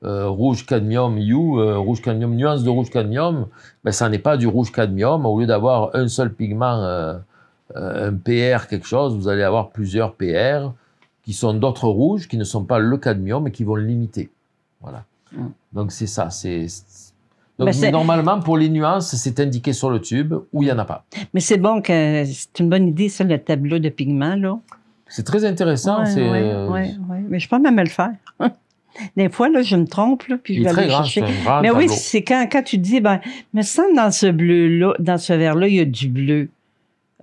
Euh, rouge cadmium U, euh, rouge cadmium nuance de rouge cadmium, ben ça n'est pas du rouge cadmium. Au lieu d'avoir un seul pigment, un PR quelque chose, vous allez avoir plusieurs PR qui sont d'autres rouges, qui ne sont pas le cadmium, mais qui vont limiter. Voilà. Mm. Donc c'est ça, c'est ben, donc, normalement, pour les nuances, c'est indiqué sur le tube ou il n'y en a pas. Mais c'est bon c'est une bonne idée, ça, le tableau de pigments, là. C'est très intéressant. Oui, oui, Mais je peux même le faire. *laughs* Des fois, là, je me trompe, puis je vais chercher. mais oui, c'est quand, quand tu dis, ben, me semble dans ce bleu-là, dans ce vert-là, il y a du bleu.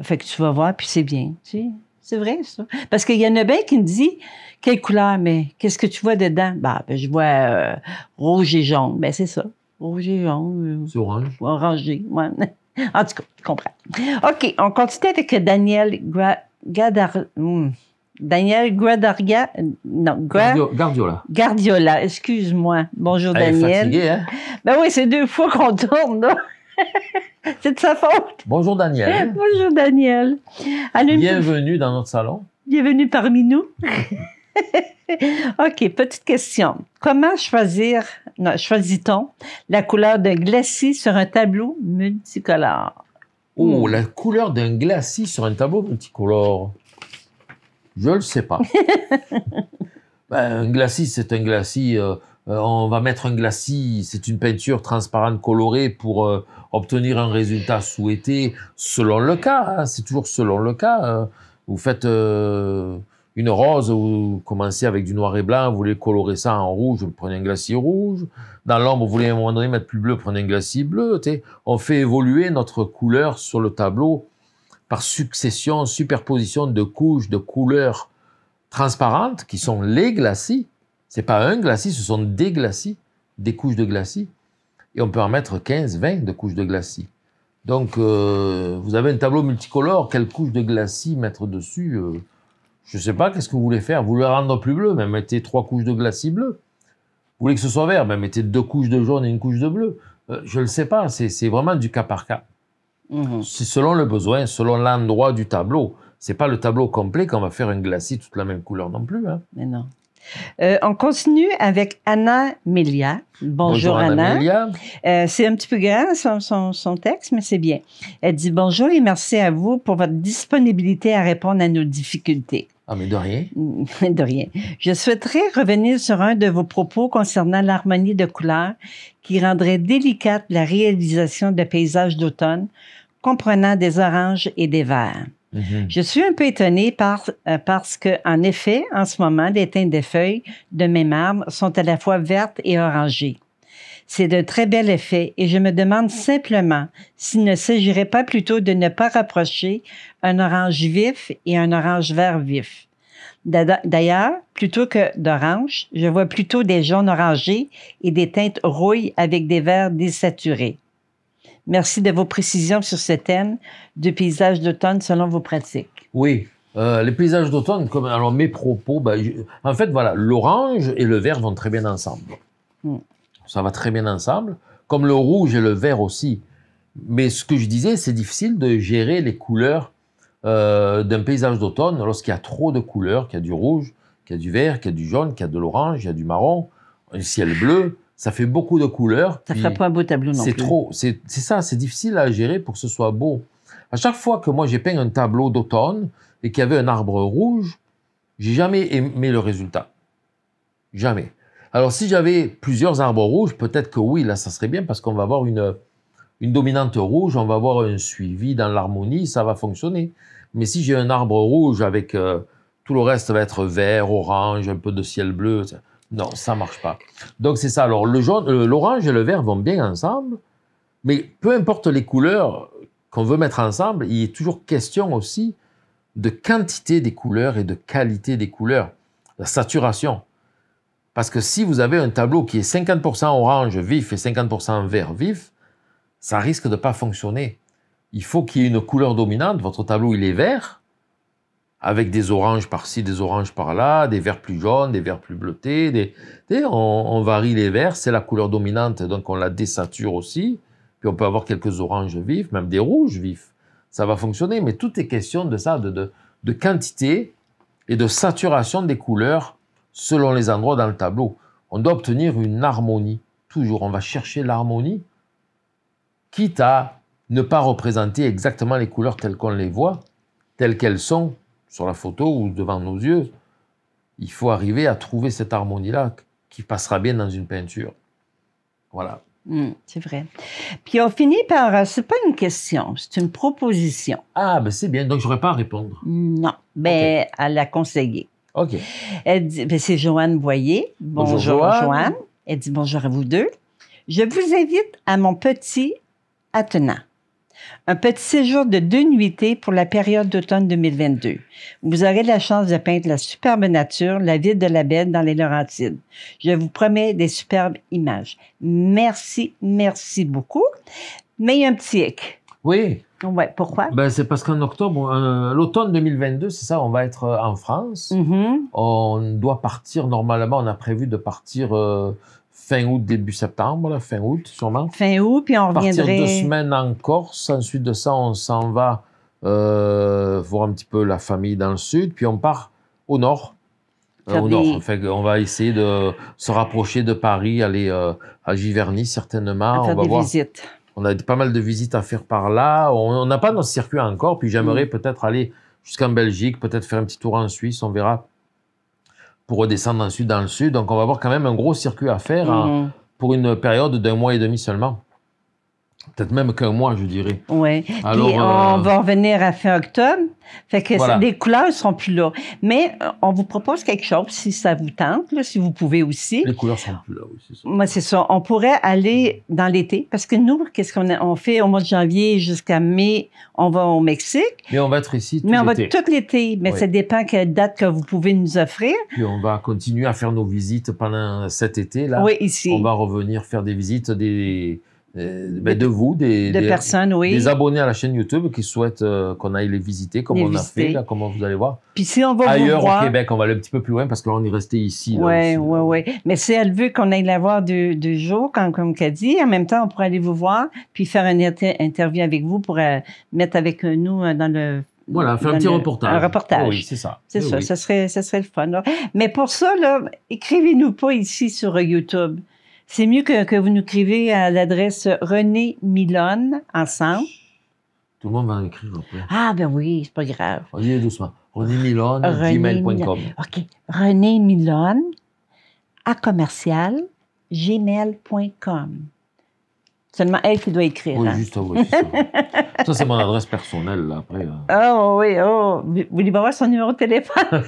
Fait que tu vas voir, puis c'est bien, tu sais. C'est vrai, ça. Parce qu'il y en a bien qui me dit quelle couleur, mais qu'est-ce que tu vois dedans? Bah, ben, je vois euh, rouge et jaune. Ben, c'est ça. Rouge et jaune. Euh, c'est orange. Orangé, Moi, *laughs* En tout cas, tu comprends. OK, on continue avec Daniel Gra hmm, Daniel Guadarga, non, Gardiola. Gardiola, excuse-moi. Bonjour, Daniel. Est fatiguée, hein? Ben oui, c'est deux fois qu'on tourne, *laughs* *laughs* C'est de sa faute. Bonjour Daniel. *laughs* Bonjour Daniel. Bienvenue dans notre salon. Bienvenue parmi nous. *laughs* OK, petite question. Comment choisir, choisit-on la couleur d'un glacis sur un tableau multicolore? Oh, la couleur d'un glacis sur un tableau multicolore. Je ne le sais pas. Ben, un glacis, c'est un glacis. Euh, euh, on va mettre un glacis, c'est une peinture transparente colorée pour euh, obtenir un résultat souhaité selon le cas. Hein, c'est toujours selon le cas. Hein. vous faites euh, une rose, vous commencez avec du noir et blanc, vous voulez colorer ça en rouge, vous prenez un glacis rouge. Dans l'ombre, vous voulez à un moment donné mettre plus bleu, prenez un glacis bleu. On fait évoluer notre couleur sur le tableau par succession, superposition de couches de couleurs transparentes qui sont les glacis n'est pas un glacis, ce sont des glacis, des couches de glacis. Et on peut en mettre 15, 20 de couches de glacis. Donc, euh, vous avez un tableau multicolore, quelle couche de glacis mettre dessus euh, Je ne sais pas, qu'est-ce que vous voulez faire Vous voulez rendre plus bleu ben Mettez trois couches de glacis bleu. Vous voulez que ce soit vert Même Mettez deux couches de jaune et une couche de bleu. Euh, je ne le sais pas, c'est vraiment du cas par cas. Mmh. C'est selon le besoin, selon l'endroit du tableau. C'est pas le tableau complet qu'on va faire un glacis toute la même couleur non plus. Hein. Mais non. Euh, on continue avec Anna Melia. Bonjour, Anna. Euh, c'est un petit peu grand son, son texte, mais c'est bien. Elle dit bonjour et merci à vous pour votre disponibilité à répondre à nos difficultés. Ah, mais de rien. *laughs* de rien. Je souhaiterais revenir sur un de vos propos concernant l'harmonie de couleurs qui rendrait délicate la réalisation de paysages d'automne comprenant des oranges et des verts. Mm-hmm. Je suis un peu étonnée euh, parce que, en effet, en ce moment, les teintes des feuilles de mes marbres sont à la fois vertes et orangées. C'est de très bel effet et je me demande simplement s'il ne s'agirait pas plutôt de ne pas rapprocher un orange vif et un orange vert vif. D'ailleurs, plutôt que d'orange, je vois plutôt des jaunes orangés et des teintes rouilles avec des verts désaturés. Merci de vos précisions sur ce thème du paysage d'automne selon vos pratiques. Oui. Euh, les paysages d'automne, comme alors mes propos, ben, en fait voilà, l'orange et le vert vont très bien ensemble. Hmm. Ça va très bien ensemble, comme le rouge et le vert aussi. Mais ce que je disais, c'est difficile de gérer les couleurs euh, d'un paysage d'automne lorsqu'il y a trop de couleurs, qu'il y a du rouge, qu'il y a du vert, qu'il y a du jaune, qu'il y a de l'orange, il y a du marron, un ciel bleu ça fait beaucoup de couleurs. Ça ne fera pas un beau tableau non plus. C'est trop, c'est ça, c'est difficile à gérer pour que ce soit beau. À chaque fois que moi j'ai peint un tableau d'automne et qu'il y avait un arbre rouge, j'ai jamais aimé le résultat. Jamais. Alors si j'avais plusieurs arbres rouges, peut-être que oui, là ça serait bien parce qu'on va avoir une, une dominante rouge, on va avoir un suivi dans l'harmonie, ça va fonctionner. Mais si j'ai un arbre rouge avec euh, tout le reste va être vert, orange, un peu de ciel bleu, ça, non, ça marche pas. Donc c'est ça. Alors le jaune, euh, l'orange et le vert vont bien ensemble, mais peu importe les couleurs qu'on veut mettre ensemble, il est toujours question aussi de quantité des couleurs et de qualité des couleurs, la saturation. Parce que si vous avez un tableau qui est 50% orange vif et 50% vert vif, ça risque de pas fonctionner. Il faut qu'il y ait une couleur dominante. Votre tableau, il est vert, avec des oranges par-ci, des oranges par-là, des verts plus jaunes, des verts plus bleutés. Des, on, varie les verts, c'est la couleur dominante, donc on la désature aussi. Puis on peut avoir quelques oranges vifs, même des rouges vifs. Ça va fonctionner, mais tout est question de ça, de, de quantité et de saturation des couleurs selon les endroits dans le tableau. On doit obtenir une harmonie. Toujours, on va chercher l'harmonie, quitte à ne pas représenter exactement les couleurs telles qu'on les voit, telles qu'elles sont, sur la photo ou devant nos yeux. Il faut arriver à trouver cette harmonie-là qui passera bien dans une peinture. Voilà. Hmm, c'est vrai. Puis on finit par. Euh, c'est pas une question, c'est une proposition. Ah, ben c'est bien. Donc je n'aurais pas à répondre. Non, mais ben, à la conseiller. OK. Elle dit ben, c'est Joanne Boyer. Bonjour, Joanne. Joanne. Elle dit bonjour à vous deux. Je vous invite à mon petit attenant un petit séjour de deux nuités pour la période d'automne 2022. Vous aurez la chance de peindre la superbe nature, la vie de la bête dans les Laurentides. Je vous promets des superbes images. Merci, merci beaucoup. Mais il y a un petit hic. Oui. Ouais, pourquoi? Ben, c'est parce qu'en octobre, euh, l'automne 2022, c'est ça, on va être euh, en France. Mm-hmm. On doit partir, normalement, on a prévu de partir euh, fin août, début septembre, fin août sûrement. Fin août, puis on reviendrait... Partir deux semaines en Corse, ensuite de ça, on s'en va euh, voir un petit peu la famille dans le sud, puis on part au nord. Euh, au nord. Fait on va essayer de se rapprocher de Paris, aller euh, à Giverny certainement. faire on va des visites. On a pas mal de visites à faire par là. On n'a pas notre circuit encore, puis j'aimerais mm. peut-être aller jusqu'en Belgique, peut-être faire un petit tour en Suisse, on verra pour redescendre ensuite dans le sud. Donc, on va avoir quand même un gros circuit à faire hein, mhm. pour une période d'un mois et demi seulement. Peut-être même qu'un mois, je dirais. Oui. Alors, euh, on va revenir à fin octobre. Fait que les couleurs seront plus là. Mais euh, on vous propose quelque chose si ça vous tente, si vous pouvez aussi. Les couleurs sont plus là aussi. Ça. Moi, c'est ça. On pourrait aller dans l'été parce que nous, qu'est-ce qu'on on fait au mois de janvier jusqu'à mai, on va au Mexique. Mais on va être ici tout l'été. Mais on va tout l'été. Mais ça dépend quelle date que vous pouvez nous offrir. Puis on va continuer à faire nos visites pendant cet été là. Oui, ici. On va revenir faire des visites des euh, ben, de vous, des, personnes, oui. des abonnés à la chaîne YouTube qui souhaitent euh, qu'on aille les visiter, comme on a fait, là, comme vous allez voir. Puis si on va Ailleurs, au Québec, on va aller un petit peu plus loin parce que là, on est resté ici. Oui, oui, oui. Mais si elle veut qu'on aille la voir deux, jours, comme, comme dit, en même temps, on pourrait aller vous voir puis faire une interview avec vous pour euh, mettre avec nous dans le voilà, faire un petit reportage. Un reportage. Oui, c'est ça. C'est ça, ça, serait, ça serait le fun. Mais pour ça, écrivez-nous pas ici sur YouTube. C'est mieux que, que, vous nous écrivez à l'adresse René Milone, ensemble. Tout le monde va en écrire, après. Ah, ben oui, c'est pas grave. est doucement. René Milone, gmail.com. OK. René Milone, à commercial, gmail.com. Seulement elle qui doit écrire. Oui, hein. juste, oui. ça, c'est mon adresse personnelle, là, après. Oh, oui, oh. Vous voulez voir son numéro de téléphone? *laughs*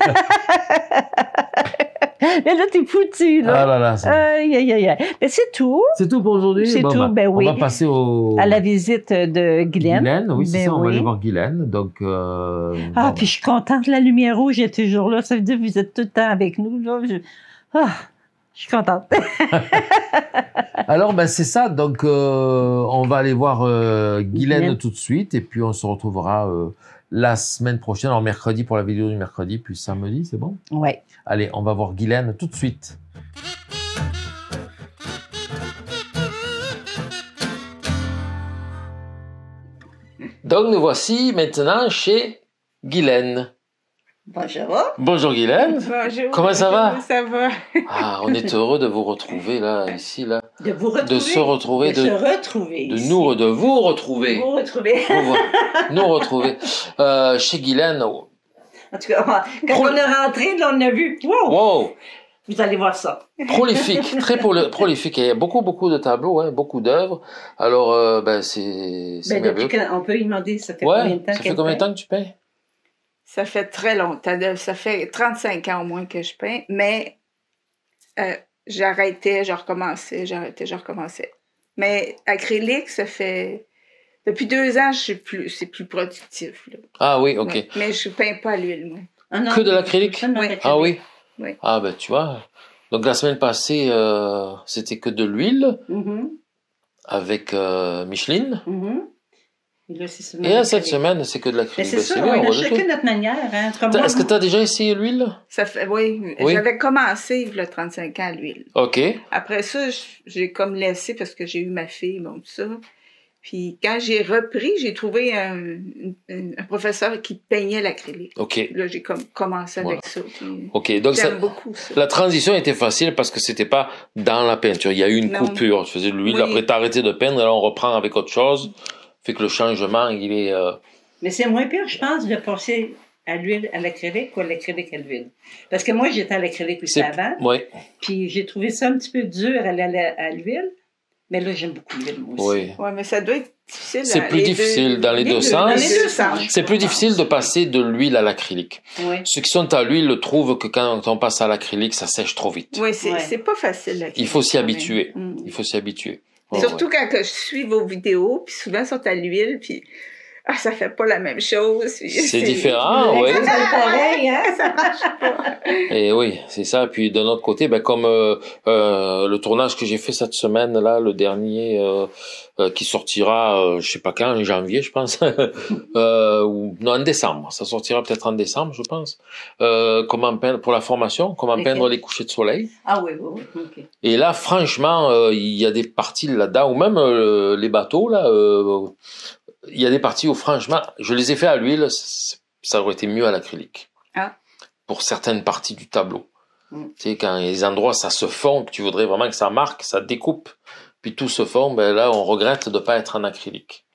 *laughs* Mais là, t'es foutu, là. Ah là là. Aïe, aïe, aïe. Mais c'est tout. C'est tout pour aujourd'hui. C'est tout, bah, ben, oui. On va passer au... À la visite de Guylaine. Guylaine, oui, c'est ben ça. On va aller voir Guylaine. Donc, euh, Ah, puis je suis contente. La lumière rouge est toujours là. Ça veut dire que vous êtes tout le temps avec nous, là. Je... Ah. Je suis contente. *laughs* Alors, ben, c'est ça. Donc, euh, on va aller voir euh, Guylaine tout de suite et puis on se retrouvera la semaine prochaine, alors mercredi pour la vidéo du mercredi, puis samedi, c'est bon Ouais. Allez, on va voir Guylaine tout de suite. Donc nous voici maintenant chez Guylaine. Bonjour. Bonjour Guylaine. Bonjour. Comment ça va Ça va. Ah, on est heureux de vous retrouver là, ici, là de vous retrouver. De se retrouver. De, se retrouver. De nous, de vous retrouver. Vous retrouver. nous retrouver. *laughs* Euh, chez Guylaine. Oh. En tout cas, quand on est rentré, on a vu. Wow! Vous allez voir ça. prolifique, très prolifique. Il y a beaucoup, beaucoup de tableaux, hein, beaucoup d'œuvres. Alors, euh, ben, c'est. Ben, depuis qu'on peut y demander, ça fait combien de temps Ça fait combien de temps que tu peins Ça fait très longtemps. Ça fait 35 ans au moins que je peins, mais euh, j'arrêtais, je recommençais, j'arrêtais, je recommençais. Mais acrylique, ça fait. Depuis deux ans, je suis plus, c'est plus productif. Ah oui, ok. Mais je peins pas l'huile, moi. que de l'acrylique? Oui. Ah oui? oui? Ah ben tu vois. Donc la semaine passée, euh, c'était que de l'huile mm-hmm. avec euh, Micheline. Mm-hmm. Et là, cette semaine, c'est que de l'acrylique. C'est ça, on a chacun notre manière. Hein. Est-ce que tu as déjà essayé l'huile? oui, j'avais commencé le 35 ans à l'huile. OK. Après ça, j'ai comme laissé parce que j'ai eu ma fille, bon, tout ça. Puis quand j'ai repris, j'ai trouvé un, professeur qui peignait l'acrylique. OK. Là, j'ai comme commencé avec ça. OK. Donc, ça, beaucoup, ça. la transition était facile parce que c'était pas dans la peinture. Il y a eu une coupure. Tu faisais de l'huile, après après as arrêté de peindre et là, on reprend avec autre chose. Fait que le changement, il est. Euh, mais c'est moins pire, je pense, de passer à l'huile à l'acrylique ou à l'acrylique à l'huile. Parce que moi, j'étais à l'acrylique aussi avant. Oui. Puis j'ai trouvé ça un petit peu dur à l'huile. Mais là, j'aime beaucoup l'huile, aussi. Oui, ouais, mais ça doit être difficile. C'est hein, plus difficile dans les, deux, sens. C'est plus difficile de passer de l'huile à l'acrylique. Oui. Ceux qui sont à l'huile trouvent que quand on passe à l'acrylique, ça sèche trop vite. Oui, c'est pas facile. Mm. Il faut s'y habituer. Il faut s'y habituer. Oh, Surtout quand je suis vos vidéos, puis souvent sont à l'huile, puis ah, ça fait pas la même chose. C'est différent, oui. pareil, hein? *laughs* ça marche pas. Et oui, c'est ça. Puis d'un autre côté, ben, comme euh, euh, le tournage que j'ai fait cette semaine, là, le dernier euh, qui sortira, je sais pas quand, en janvier, je pense, *laughs* ou non, en décembre. Ça sortira peut-être en décembre, je pense. comment peindre pour la formation, comment peindre les couchers de soleil. Ah oui, oui, oui. Et là, franchement, il y a des parties là-dedans, ou même les bateaux là il y a des parties où, franchement, je les ai fait à l'huile, ça aurait été mieux à l'acrylique. Ah. Pour certaines parties du tableau. Mm. Tu sais, quand les endroits, ça se fond, que tu voudrais vraiment que ça marque, ça découpe, puis tout se fond, ben là, on regrette de ne pas être en acrylique.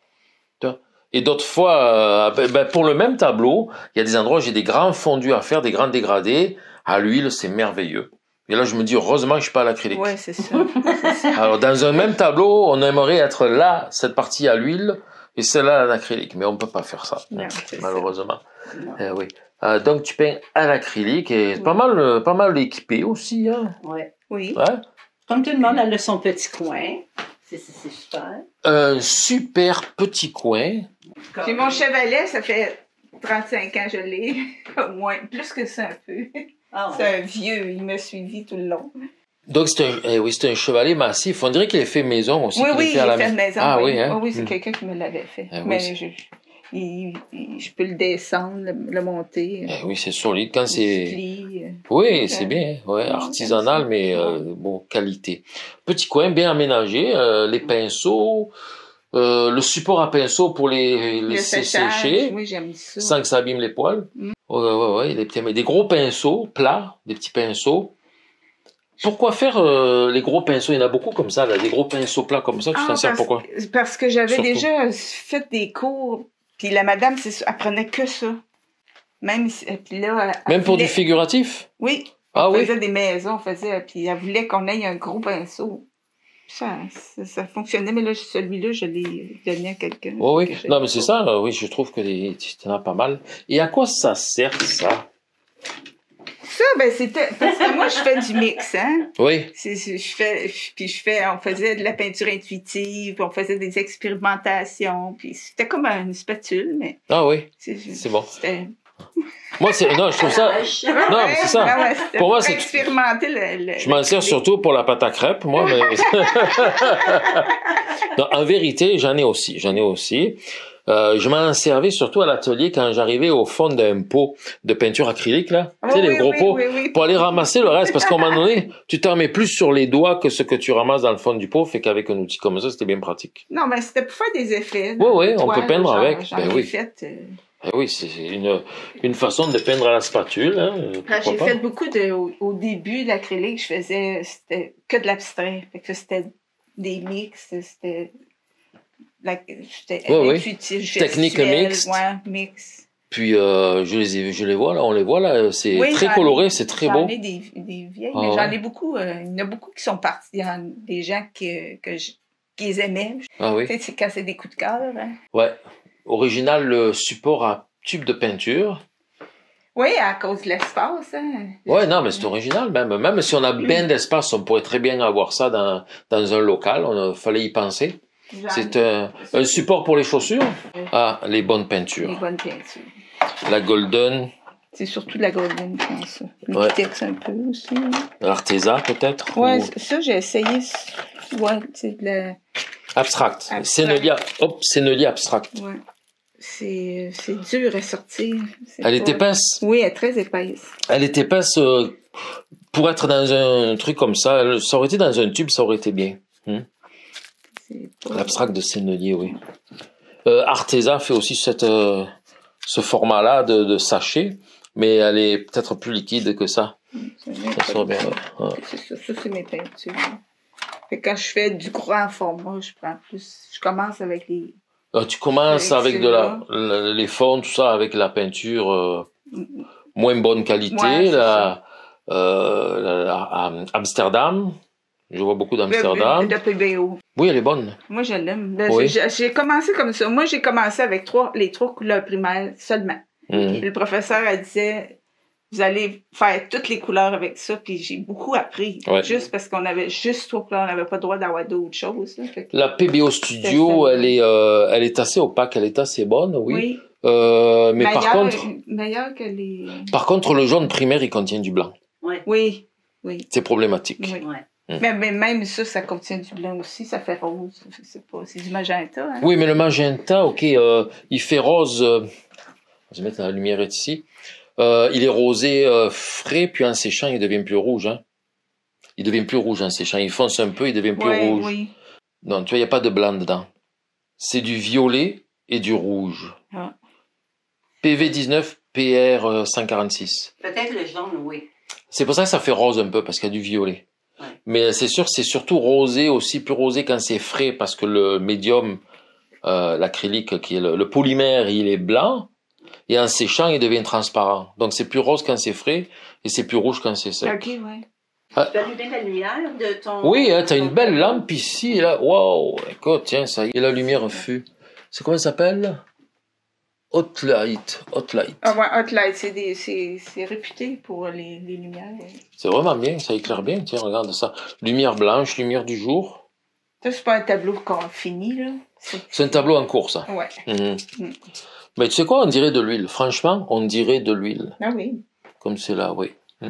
Et d'autres fois, euh, ben, ben, pour le même tableau, il y a des endroits où j'ai des grands fondus à faire, des grands dégradés. À l'huile, c'est merveilleux. Et là, je me dis, heureusement que je suis pas à l'acrylique. Oui, c'est ça. *laughs* Alors, dans un même tableau, on aimerait être là, cette partie à l'huile, et celle là l'acrylique, mais on ne peut pas faire ça, malheureusement. Euh, oui. Euh, donc tu peins à l'acrylique et c'est pas mal, euh, pas mal équipé aussi. Hein? Ouais. Oui. Comme tout le monde, elle a son petit coin. C'est super. Un super petit coin. J'ai mon chevalet, ça fait 35 ans, que je l'ai. *laughs* moins, plus que ça un peu. Ah c'est un vieux, il m'a suivi tout le long. Donc c'est un, eh oui, c'est un chevalet massif. On dirait qu'il est fait maison aussi. Oui, oui, il est fait, maison. Ah oui, hein? Ah oui c'est hmm. quelqu'un qui me l'avait fait. Eh mais je, je peux le descendre, le, monter. Eh oui, c'est solide quand c'est. Euh, oui, c'est bien. Ouais, artisanal, mais euh, bon, qualité. Petit coin bien aménagé, euh, les pinceaux. le support à pinceaux pour les, les sécher, oui, ça. sans que ça abîme les poils. Oui, mm. Ouais, ouais, des, petits, des gros pinceaux plats, des petits pinceaux. Pourquoi faire euh, les gros pinceaux Il y en a beaucoup comme ça, des gros pinceaux plats comme ça. Tu ah, t'en sers pourquoi Parce que j'avais déjà euh, fait des cours, puis la madame apprenait que ça. Même, euh, Même pour du figuratif Oui. Ah on faisait des maisons, on faisait, puis elle voulait qu'on ait un gros pinceau. Ça, ça, fonctionnait, mais là, celui-là, je l'ai donné à quelqu'un. Oh oui, non, mais c'est ça, oui, je trouve que tu en as pas mal. Et à quoi ça sert, ça? Ça, ben, c'était. Parce que moi, je fais du mix, hein? Oui. je fais, puis je fais, on faisait de la peinture intuitive, on faisait des expérimentations, puis c'était comme une spatule, mais. Ah oui. C'est, bon. Moi, c'est. je trouve ça. Ah, ah non, c'est ça. Ah pour moi, c'est. Expérimenter Je m'en sers surtout pour la pâte à crêpes, moi, mais. *laughs* en vérité, j'en ai aussi. J'en ai aussi. Euh, je m'en servais surtout à l'atelier quand j'arrivais au fond d'un pot de peinture acrylique, là. Ah tu sais, les gros pots. pour aller ramasser le reste. Parce qu'à un moment donné, tu t'en mets plus sur les doigts que ce que tu ramasses dans le fond du pot. Fait qu'avec un outil comme ça, c'était bien pratique. Non, mais c'était pour faire des effets. Oui, oui, on peut peindre avec. Ben, euh. ben oui. Fait, oui, c'est une, une, façon de peindre à la spatule. Hein, euh, j'ai fait beaucoup de. Au, début de l'acrylique, je faisais que de l'abstrait. que C'était des mix. C'était Technique mixte. Puis euh, je les je les vois là, on les voit là, c'est très coloré, c'est très beau. J'en ai des, vieilles, mais ah, j'en ai beaucoup. Euh, il y en a beaucoup qui sont partis, des gens que, que qu'ils aimaient. Ah c'est quand des coups de cœur. Hein. Ouais. Original, le support à tube de peinture. Oui, à cause de l'espace. Hein. ouais, non, mais c'est original même. Même si on a bien d'espace, on pourrait très bien avoir ça dans, dans un local. On fallait y penser. C'est un, support pour les chaussures. Ah, les bonnes peintures. Les bonnes peintures. La Golden. C'est surtout de la Golden, je pense. Le un peu aussi. peut-être Oui, ça, j'ai essayé. Ouais, c'est de la. Abstract. abstract. hop, abstract. Ouais. C'est dur à sortir. elle est épaisse Oui, elle est très épaisse. Elle est épaisse. Euh, pour être dans un truc comme ça, ça aurait été dans un tube, ça aurait été bien. Hmm? L'abstract de Sennelier, oui. Euh, Arteza fait aussi cette, euh, ce format-là de, sachet, mais elle est peut-être plus liquide que ça. Ça, c'est mes peintures. quand je fais du grand format, je prends plus. Je commence avec les. Euh, tu commences avec, de la, les fonds, tout ça, avec la peinture euh, moins bonne qualité, la, Amsterdam. Je vois beaucoup d'Amsterdam. Oui, elle est bonne. Moi, je l'aime. Ben, j'ai commencé comme ça. Moi, j'ai commencé avec trois, les trois couleurs primaires seulement. Mm. Le professeur, elle disait, vous allez faire toutes les couleurs avec ça. Puis j'ai beaucoup appris. Juste parce qu'on avait juste trois couleurs. On n'avait pas le droit d'avoir d'autres choses. La PBO Studio, elle est, euh, elle est assez opaque. Elle est assez bonne, oui. oui. Euh, mais par contre. Meilleur que les... Par contre, le jaune primaire, il contient du blanc. Oui. Oui. C'est problématique. Oui. Mm. Mais, même ça, ça contient du blanc aussi, ça fait rose. C'est du magenta. Hein. Oui, mais le magenta, OK, euh, il fait rose. je euh, vais mettre la lumière ici. Euh, il est rosé frais, puis en séchant, il devient plus rouge. Hein? Il devient plus rouge en séchant. Il fonce un peu, il devient plus rouge. Non, tu vois, il n'y a pas de blanc dedans. C'est du violet et du rouge. PV19, ah. PR146. Peut-être le jaune, oui. C'est pour ça que ça fait rose un peu, parce qu'il y a du violet. Mais c'est sûr, c'est surtout rosé aussi, plus rosé quand c'est frais, parce que le médium, euh, l'acrylique, qui est le, polymère, il est blanc, et en séchant, il devient transparent. Donc c'est plus rose quand c'est frais, et c'est plus rouge quand c'est sec. Ok, ouais. Ah. Tu la lumière de ton... Oui, hein, tu as une belle lampe ici, là. Waouh, écoute, tiens, ça y est, la lumière fut. C'est comment ça s'appelle Hotlight. Hotlight. Ah ouais, light, c'est réputé pour les, lumières. C'est vraiment bien, ça éclaire bien, tiens, regarde ça. Lumière blanche, lumière du jour. Ça, c'est pas un tableau qu'on finit, là. C'est un tableau en cours, ça. Ouais. Mhm. Mm. Mais tu sais quoi, on dirait de l'huile. Franchement, on dirait de l'huile. Ah oui. Comme c'est là, oui. Mm.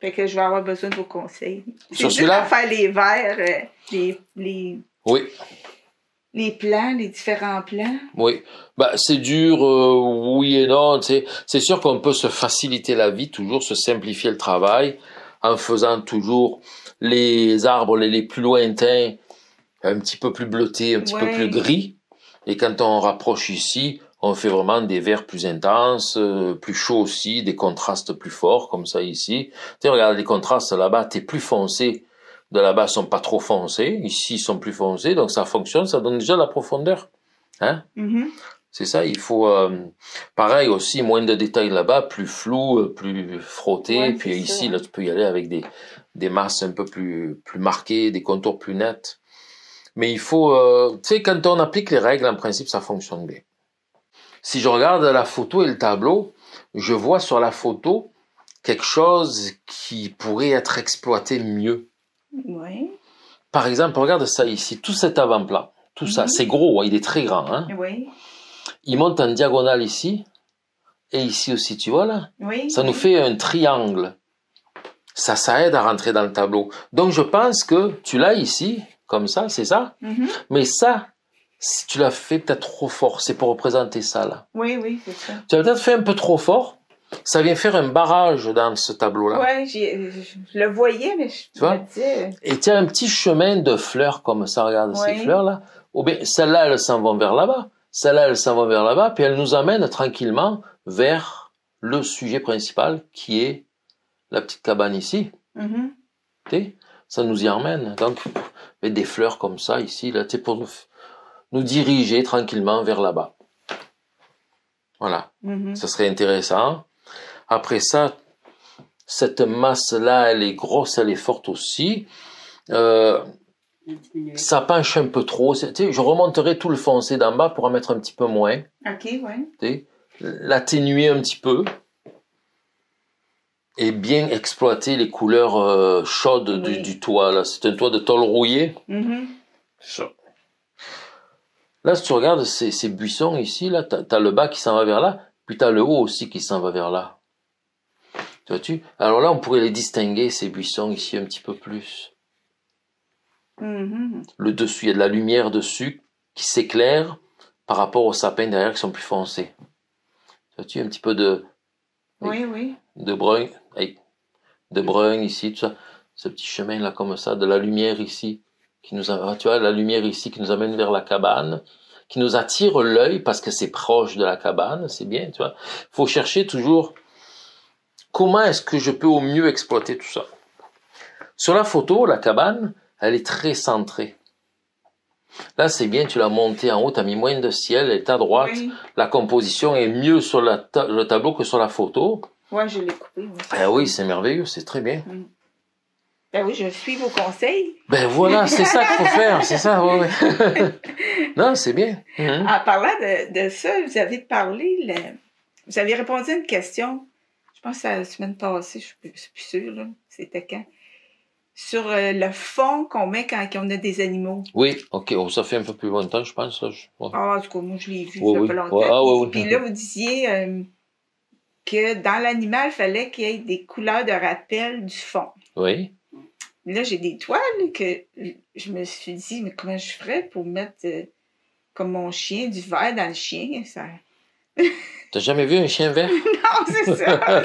Fait que je vais avoir besoin de vos conseils. Sur celui-là? faire les verres, euh, les, les... Oui les plans, les différents plans? Oui. bah c'est dur, euh, oui et non. C'est sûr qu'on peut se faciliter la vie, toujours se simplifier le travail, en faisant toujours les arbres les, plus lointains un petit peu plus bleutés, un petit peu plus gris. Et quand on rapproche ici, on fait vraiment des verts plus intenses, euh, plus chauds aussi, des contrastes plus forts, comme ça ici. Tu regarde les contrastes là-bas, t'es plus foncé de là-bas sont pas trop foncés, ici ils sont plus foncés, donc ça fonctionne, ça donne déjà la profondeur. Hein mm-hmm. C'est ça, il faut euh, pareil aussi moins de détails là-bas, plus flou, euh, plus frotté. puis ici, là, tu peux y aller avec des des masses un peu plus plus marquées, des contours plus nets. Mais il faut, euh, tu sais, quand on applique les règles, en principe, ça fonctionne bien. Si je regarde la photo et le tableau, je vois sur la photo quelque chose qui pourrait être exploité mieux oui Par exemple, regarde ça ici, tout cet avant-plat, tout ça, mhm. c'est gros, hein, il est très grand. Hein. Il monte en diagonale ici, et ici aussi, tu vois là Ça nous fait un triangle. Ça, ça aide à rentrer dans le tableau. Donc je pense que tu l'as ici, comme ça, c'est ça mhm. Mais ça, si tu l'as fait peut-être trop fort, c'est pour représenter ça là. Oui, oui, c'est ça. Tu as peut-être fait un peu trop fort, ça vient faire un barrage dans ce tableau-là. Oui, je le voyais, mais je vois? me disais... Euh, Et tu as un petit chemin de fleurs comme ça, regarde ces fleurs-là. Oh, bien Celles-là, elles s'en vont vers là-bas. Celles-là, elles s'en vont vers là-bas, puis elles nous amènent tranquillement vers le sujet principal qui est la petite cabane ici. Mm-hmm. Ça nous y emmène. Donc, mais des fleurs comme ça ici, là, pour nous, nous diriger tranquillement vers là-bas. Voilà. Mm-hmm. Ça serait intéressant. Après ça, cette masse-là, elle est grosse, elle est forte aussi. Euh, ça penche un peu trop. Je remonterai tout le foncé d'en bas pour en mettre un petit peu moins. Ok, ouais. L'atténuer un petit peu et bien exploiter les couleurs euh, chaudes du, toit. C'est un toit de tôle rouillée. Mm Là, si tu regardes ces, buissons ici, là, tu as, le bas qui s'en va vers là, puis tu as le haut aussi qui s'en va vers là. Vois-tu Alors là, on pourrait les distinguer, ces buissons, ici un petit peu plus. Mm-hmm. Le dessus, il y a de la lumière dessus qui s'éclaire par rapport aux sapins derrière qui sont plus foncés. Tu Vois-tu un petit peu de. Oui, oui. De brun. de brun ici, tout ça. Ce petit chemin là, comme ça, de la lumière ici. Qui nous, ah, tu vois, la lumière ici qui nous amène vers la cabane qui nous attire l'œil parce que c'est proche de la cabane, c'est bien, tu vois. Faut chercher toujours comment est-ce que je peux au mieux exploiter tout ça Sur la photo, la cabane, elle est très centrée. Là, c'est bien, tu l'as montée en haut, tu as mis moins de ciel, elle est à droite. La composition est mieux sur le tableau que sur la photo. Oui, je l'ai coupé. Oui. Eh oui, c'est merveilleux, c'est très bien. Ben oui, je suis vos conseils. Ben voilà, c'est ça qu'il faut faire, c'est ça, *laughs* non, c'est bien. En parlant de, ça, vous avez parlé, vous avez répondu à une question je pense que la semaine passée, je ne suis plus sûre, c'était quand? Sur euh, le fond qu'on met quand, on a des animaux. Oui, OK. Oh, ça fait un peu plus longtemps, je pense. Ah, du coup, moi, je l'ai vu oui, ça pas longtemps. Ah, Puis là, vous disiez euh, que dans l'animal, il fallait qu'il y ait des couleurs de rappel du fond. Oui. Là, j'ai des toiles que je me suis dit, mais comment je ferais pour mettre, euh, comme mon chien, du vert dans le chien? Ça *laughs* T'as jamais vu un chien vert *laughs* Non, c'est ça,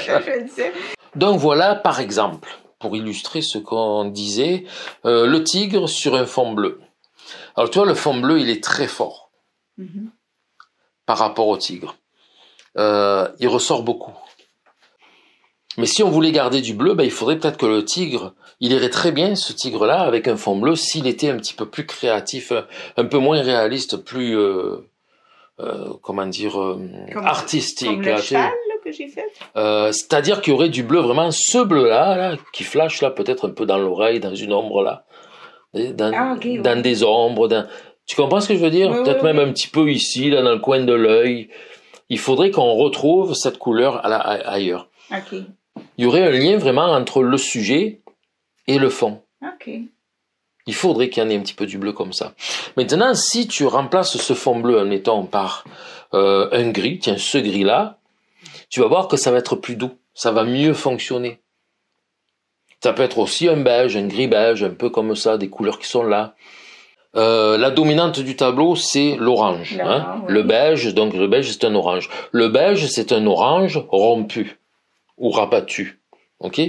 *laughs* Donc voilà, par exemple, pour illustrer ce qu'on disait, euh, le tigre sur un fond bleu. Alors tu vois, le fond bleu, il est très fort mhm. par rapport au tigre. Euh, il ressort beaucoup. Mais si on voulait garder du bleu, ben, il faudrait peut-être que le tigre, il irait très bien, ce tigre-là, avec un fond bleu, s'il était un petit peu plus créatif, un peu moins réaliste, plus... Euh, euh, comment dire, euh, artistique. j'ai fait. Euh, c'est-à-dire qu'il y aurait du bleu, vraiment ce bleu-là, qui flash là, peut-être un peu dans l'oreille, dans une ombre là, dans, ah, des ombres. Dans... Tu comprends ce que je veux dire Peut-être même un petit peu ici, dans le coin de l'œil. Il faudrait qu'on retrouve cette couleur ailleurs. Il y aurait un lien vraiment entre le sujet et le fond. Il faudrait qu'il y en ait un petit peu du bleu comme ça. Maintenant, si tu remplaces ce fond bleu, en étant par euh, un gris, tiens, ce gris-là, tu vas voir que ça va être plus doux, ça va mieux fonctionner. Ça peut être aussi un beige, un gris beige, un peu comme ça, des couleurs qui sont là. Euh, la dominante du tableau, c'est l'orange. Hein. Le beige, donc le beige, c'est un orange. Le beige, c'est un orange rompu ou rabattu. ok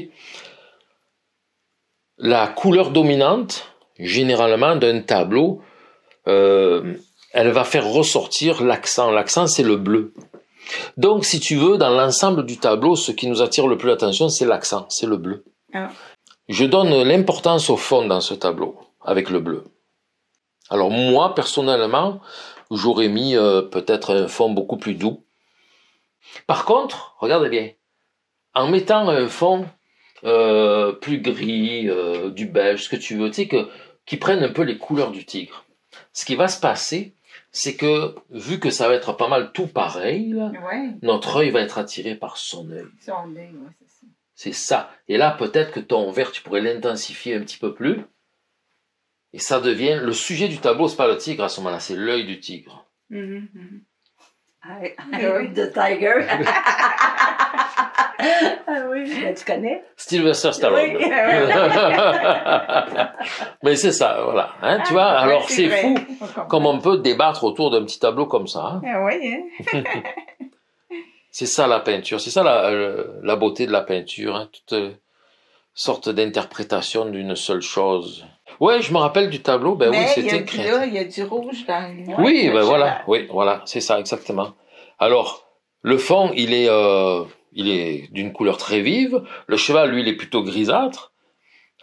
la couleur dominante, généralement d'un tableau, euh, elle va faire ressortir l'accent. L'accent, c'est le bleu. Donc, si tu veux, dans l'ensemble du tableau, ce qui nous attire le plus l'attention, c'est l'accent, c'est le bleu. Ah. Je donne l'importance au fond dans ce tableau, avec le bleu. Alors moi, personnellement, j'aurais mis euh, peut-être un fond beaucoup plus doux. Par contre, regardez bien, en mettant un fond euh, plus gris, euh, du beige, ce que tu veux, tu que, qui prennent un peu les couleurs du tigre. Ce qui va se passer, c'est que vu que ça va être pas mal tout pareil, notre œil va être attiré par son œil. Son c'est ça. Et là, peut-être que ton vert, tu pourrais l'intensifier un petit peu plus. Et ça devient le sujet du tableau, c'est pas le tigre à ce moment-là, c'est l'œil du tigre. Mm-hmm, mm-hmm. ah, I, *laughs* the tiger. *laughs* *laughs* ah oui, tu hein? connais. Sylvester Stallone. *laughs* *laughs* Mais c'est ça, voilà. Hein, tu ah, vois, alors c'est fou comme on peut débattre autour d'un petit tableau comme ça. Hein. Ah oui. Hein. c'est ça la peinture, c'est ça la, euh, la, beauté de la peinture, toute euh, sorte d'interprétation d'une seule chose. Ouais, je me rappelle du tableau. Ben oui, c'était. Il y a du rouge dans. Le oui, ben voilà, oui, voilà, c'est ça exactement. Alors, le fond, il est. Euh, il est d'une couleur très vive. Le cheval, lui, il est plutôt grisâtre.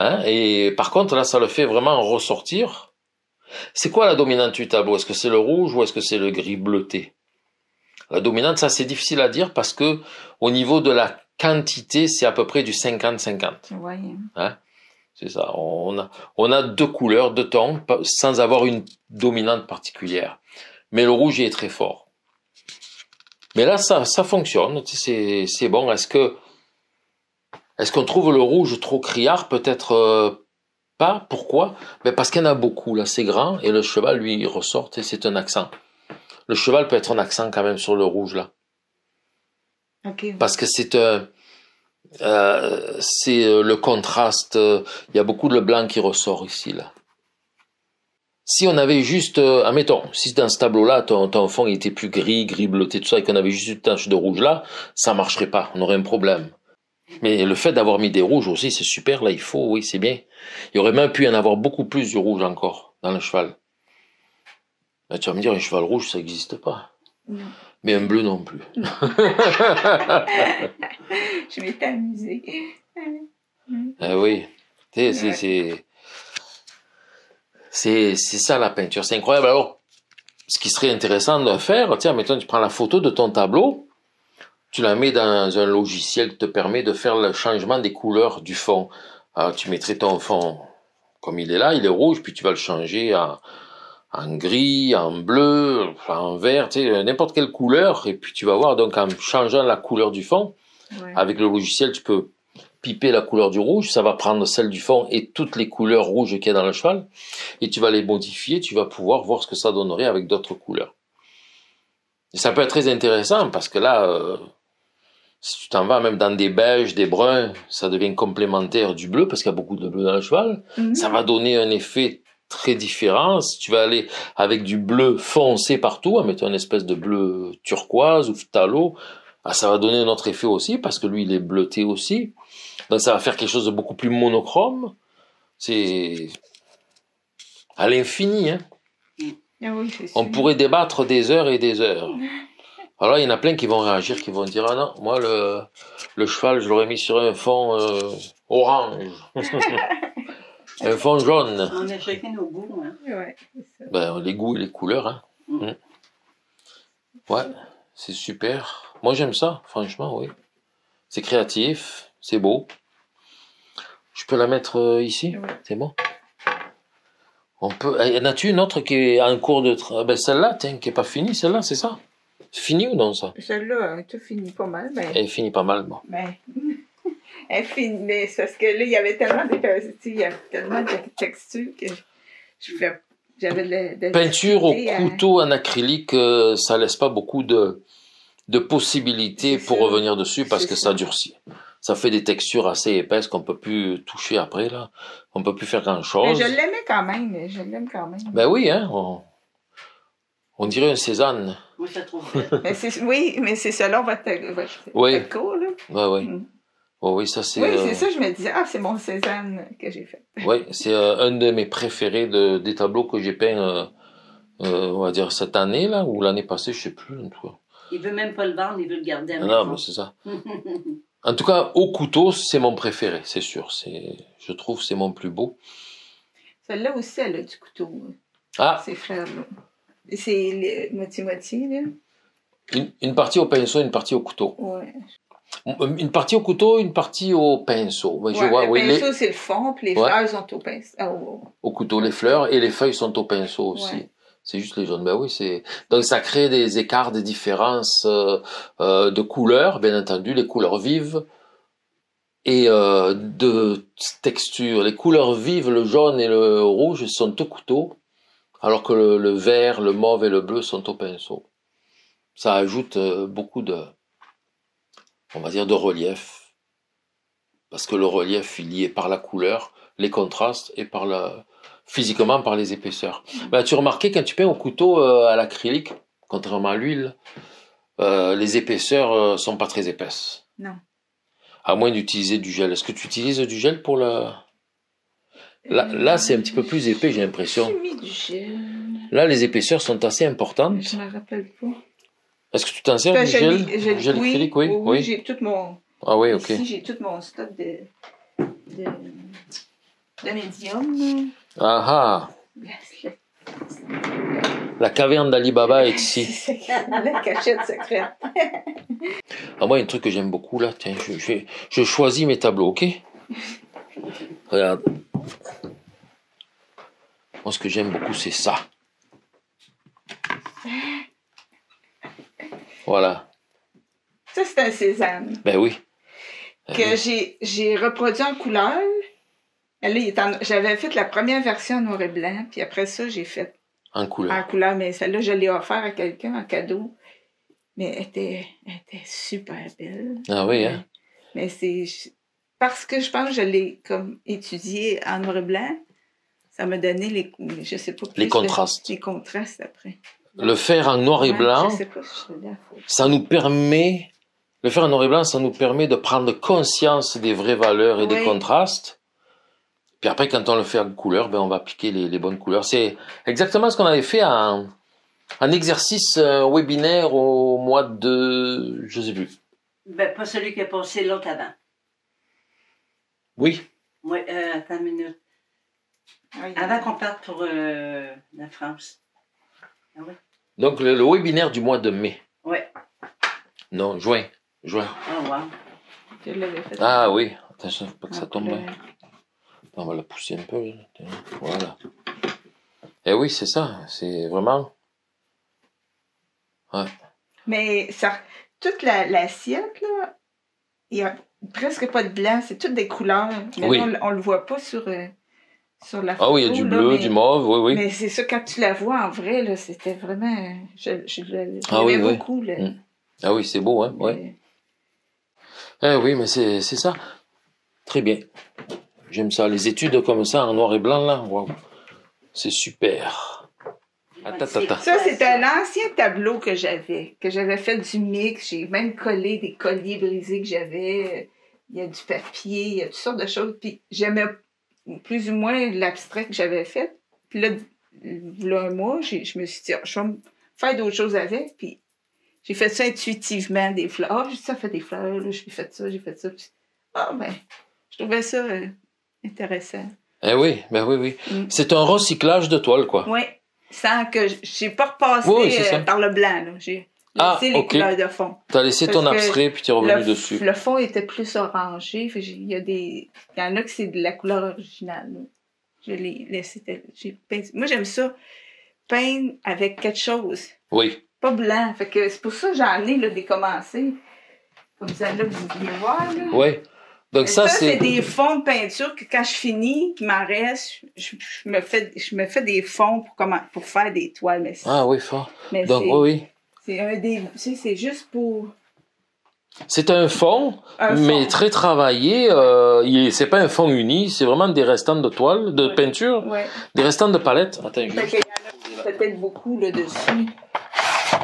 Hein. et par contre, là, ça le fait vraiment ressortir. C'est quoi la dominante du tableau Est-ce que c'est le rouge ou est-ce que c'est le gris bleuté La dominante, ça, c'est difficile à dire parce que au niveau de la quantité, c'est à peu près du 50-50. Hein? c'est ça. On a, on a deux couleurs, deux tons, sans avoir une dominante particulière. Mais le rouge, il est très fort. Mais là, ça, fonctionne, c'est, bon. Est-ce que est-ce qu'on trouve le rouge trop criard Peut-être euh, pas. Pourquoi ben Parce qu'il y en a beaucoup, là, c'est grand, et le cheval, lui, ressort, et c'est un accent. Le cheval peut être un accent quand même sur le rouge, là. Parce que c'est euh, c'est euh, le contraste. Il y a beaucoup de blanc qui ressort ici, là si on avait juste, euh, admettons, si dans ce tableau-là, ton, ton, fond était plus gris, gris bleuté, tout ça, et qu'on avait juste une tache de rouge là, ça marcherait pas, on aurait un problème. Mais le fait d'avoir mis des rouges aussi, c'est super, là, il faut, oui, c'est bien. Il aurait même pu en avoir beaucoup plus du rouge encore, dans le cheval. tu vas me dire, un cheval rouge, ça n'existe pas. Mais un bleu non plus. *laughs* *laughs* Je m'étais amusée. ah oui. C'est, c'est, c'est... C'est ça la peinture, c'est incroyable. Alors, ce qui serait intéressant de faire, tiens, maintenant tu prends la photo de ton tableau, tu la mets dans un logiciel qui te permet de faire le changement des couleurs du fond. tu mettrais ton fond comme il est là, il est rouge, puis tu vas le changer à, en gris, en bleu, en vert, tu sais, n'importe quelle couleur. Et puis tu vas voir, donc en changeant la couleur du fond, avec le logiciel, tu peux piper la couleur du rouge, ça va prendre celle du fond et toutes les couleurs rouges qu'il y a dans le cheval, et tu vas les modifier, tu vas pouvoir voir ce que ça donnerait avec d'autres couleurs. Et ça peut être très intéressant parce que là, euh, si tu t'en vas même dans des beiges, des bruns, ça devient complémentaire du bleu parce qu'il y a beaucoup de bleu dans le cheval. Mhm. Ça va donner un effet très différent. Si tu vas aller avec du bleu foncé partout, en mettant une espèce de bleu turquoise ou phtalo ah, ça va donner un autre effet aussi parce que lui, il est bleuté aussi. Donc ben, ça va faire quelque chose de beaucoup plus monochrome. C'est à l'infini. Hein. Ah On pourrait débattre des heures et des heures. *laughs* Alors il y en a plein qui vont réagir, qui vont dire Ah non, moi le, cheval, je l'aurais mis sur un fond euh, orange, *laughs* un fond jaune. On a chacun nos goûts. Hein. Ben, les goûts et les couleurs. Hein. Mm. Mm. Ouais, c'est super. Moi j'aime ça, franchement, oui. C'est créatif, c'est beau. Je peux la mettre euh, ici C'est bon On peut. Eh, y en a-tu une autre qui est en cours de. Ben celle-là, tiens, qui n'est pas finie, celle-là, c'est ça C'est Fini ou non ça Celle-là, elle hein, finit pas mal. Elle finit pas mal, bon. Mais. *laughs* elle finit, parce que là, il y avait tellement de, euh, tellement de textures que je voulais. Peinture au couteau en acrylique, ça euh, ça laisse pas beaucoup de, de possibilités pour revenir dessus parce que ça durcit ça fait des textures assez épaisses qu'on ne peut plus toucher après là. On peut plus faire grand chose. Mais je l'aimais quand même, je l'aime quand même. Ben oui, hein. On, dirait un Cézanne. Oui, ça trouve. *laughs* mais oui, mais c'est selon votre, votre, oui. votre cours là. Ben, oui. Oh, oui, ça c'est. Oui, c'est euh, ça. Je me disais, ah, c'est mon Cézanne que j'ai fait. *laughs* oui, c'est euh, un de mes préférés des tableaux que j'ai peints, euh, on va dire cette année là ou l'année passée, je ne sais plus en tout Il veut même pas le vendre, il veut le garder à ah Non, mais c'est ça. *laughs* En tout cas, au couteau, c'est mon préféré, c'est sûr. je trouve, que c'est mon plus beau. Celle-là aussi, elle a du couteau. Hein. Ah. C'est frères C'est moitié-moitié, là. Une, partie au pinceau, une partie au couteau. Ouais. Une partie au couteau, une partie au pinceau. je vois, le pinceau, c'est le fond, les fleurs sont au pinceau. au couteau, les fleurs, et les feuilles sont au pinceau aussi. C'est juste les jaunes. Bah oui, c'est donc ça crée des écarts, des différences euh, euh, de couleurs, bien entendu, les couleurs vives et euh, de texture. Les couleurs vives, le jaune et le rouge sont au couteau, alors que le, vert, le mauve et le bleu sont au pinceau. Ça ajoute beaucoup de, on va dire, de relief, parce que le relief il lié par la couleur, les contrastes et par la, physiquement par les épaisseurs. Ben, tu remarquais quand tu peins au couteau euh, à l'acrylique, contrairement à l'huile, euh, les épaisseurs euh, sont pas très épaisses. Non. À moins d'utiliser du gel. Est-ce que tu utilises du gel pour le... Là, c'est un petit peu plus épais, j'ai l'impression. J'ai mis du gel. Là, les épaisseurs sont assez importantes. Je me rappelle pas. Est-ce que tu t'en sers ben, du gel, oui, j'ai tout mon... Ah oui, ok. Ici, j'ai tout mon stock de... de... de médium. Ah ah La caverne d'Ali Baba est ici. La cachette secrète. Ah, moi, il y a un truc que j'aime beaucoup là. Tiens, je, je, choisis mes tableaux, ok Regarde. Moi, ce que j'aime beaucoup, c'est ça. Voilà. Ça, c'est un Cézanne. Ben oui. Que j'ai reproduit en couleur. J'avais fait la première version en noir et blanc, puis après ça, j'ai fait. En couleur. En couleur, mais celle-là, je l'ai offert à quelqu'un en cadeau. Mais elle était, super belle. Ah oui, hein? Mais, c'est. Parce que je pense que je l'ai comme étudiée en noir et blanc, ça m'a donné les. Je sais pas. les contrastes. Les contrastes après. Le faire en noir et blanc, ça nous permet. Le faire en noir et blanc, ça nous permet de prendre conscience des vraies valeurs et des contrastes puis après, quand on le fait en couleur, ben, on va appliquer les, bonnes couleurs. C'est exactement ce qu'on avait fait en, exercice euh, webinaire au mois de... je ne sais plus. Ben, pas celui qui a passé l'autre avant. Oui. Oui, euh, attends une minute. Avant qu'on parte pour euh, la France. Ah, Donc, le, webinaire du mois de mai. Oui. Non, juin. Juin. Oh, wow. Ah oui, attention, pas que ça tombe. On va la pousser un peu. Voilà. Eh oui, c'est ça. C'est vraiment. Ouais. Mais ça, toute l'assiette, là, il n'y a presque pas de blanc. C'est toutes des couleurs. Mais on, ne le voit pas sur. Euh, sur la photo, ah oui, il y a du bleu, du mauve, oui, oui. Mais c'est ça, quand tu la vois en vrai, là, c'était vraiment. Je, je, ah oui, beaucoup. Mm. Ah oui, c'est beau, hein, oui Eh oui, mais c'est ça. Très bien. J'aime ça. Les études comme ça, en noir et blanc, là, c'est super. Ça, c'est un ancien tableau que j'avais, que j'avais fait du mix. J'ai même collé des colliers brisés que j'avais. Il y a du papier, il y a toutes sortes de choses. Puis j'aimais plus ou moins l'abstrait que j'avais fait. Puis là, là un mois, je me suis dit, ah, je vais faire d'autres choses avec. Puis j'ai fait ça intuitivement, des fleurs. Oh, j'ai ça fait des fleurs, j'ai fait ça, j'ai fait ça. Ah, oh, ben, je trouvais ça. Euh, Intéressant. Eh oui, ben oui, oui. Mm. C'est un recyclage de toile, quoi. Oui, sans que je pas repassé euh, par le blanc. J'ai ah, laissé les couleurs de fond. Tu as laissé ton abstrait, puis tu es revenu dessus. Le fond était plus orangé. Il y, des... y en a que c'est de la couleur originale. Je l'ai laissé. Moi, j'aime ça. Peindre avec quelque chose. Oui. Pas blanc. Fait que c'est pour ça que j'en ai là, décommencé. Comme ça, là, vous pouvez voir. Là. Oui. Donc ça, c'est des fonds de peinture que quand je finis, qui m'en je, me fais, des fonds pour, faire des toiles. Mais ah oui, fort. C'est juste pour. C'est un fond, mais très travaillé. Euh, n'est pas un fond uni, c'est vraiment des restants de toiles, de peinture, des restants de palettes Attends, euh, a Peut-être beaucoup là dessus.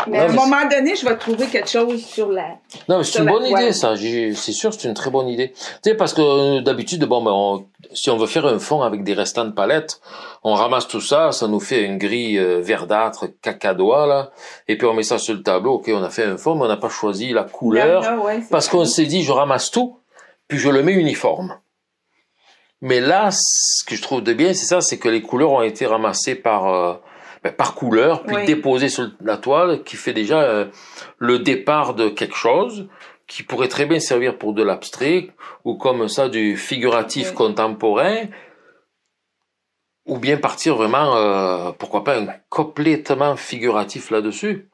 Mais à un moment donné, je vais trouver quelque chose sur la. Non, c'est une bonne idée, ça. C'est sûr, c'est une très bonne idée. Tu sais, parce que euh, d'habitude, bon, ben, si on veut faire un fond avec des restants de palettes, on ramasse tout ça, ça nous fait une gris euh, verdâtre, cacadois, là, et puis on met ça sur le tableau. Ok, on a fait un fond, mais on n'a pas choisi la couleur, parce qu'on s'est dit, je ramasse tout, puis je le mets uniforme. Mais là, ce que je trouve de bien, c'est ça, c'est que les couleurs ont été ramassées par euh, par couleur, puis déposé sur la toile, qui fait déjà euh, le départ de quelque chose qui pourrait très bien servir pour de l'abstrait ou comme ça du figuratif contemporain ou bien partir vraiment, euh, pourquoi pas, un complètement figuratif là-dessus.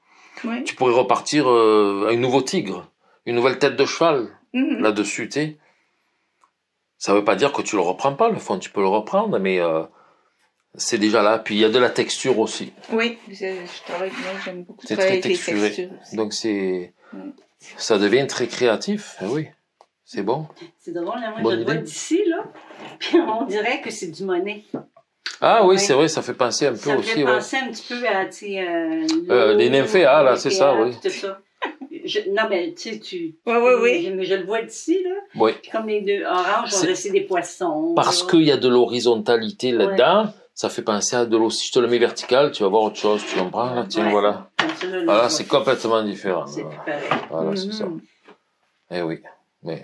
Tu pourrais repartir euh, un nouveau tigre, une nouvelle tête de cheval mhm. là-dessus, tu sais. Ça veut pas dire que tu le reprends pas, le fond, tu peux le reprendre, mais c'est déjà là. Puis il y a de la texture aussi. Oui, je, travaille j'aime beaucoup C'est très texturé. Donc c'est, mm. ça devient très créatif. Eh oui, c'est bon. C'est drôle, là, hein, moi je le vois d'ici là, *laughs* puis on dirait que c'est du monnaie. Ah oui, c'est vrai, ça fait penser un peu aussi. Ça fait penser un petit peu à, tu euh, euh, les nymphéas, là, c'est ça, oui. Tout ça. non, mais tu sais, tu. Oui, oui, oui. mais je le vois d'ici, là. Oui. Comme les deux oranges, on c'est des poissons. Parce qu'il y a de l'horizontalité là-dedans ça fait penser à de l'eau. Si je te le mets vertical, tu vas voir autre chose, tu comprends là voilà. Voilà, c'est complètement différent. C'est Voilà, c'est ça. Mhm. Eh oui, mais...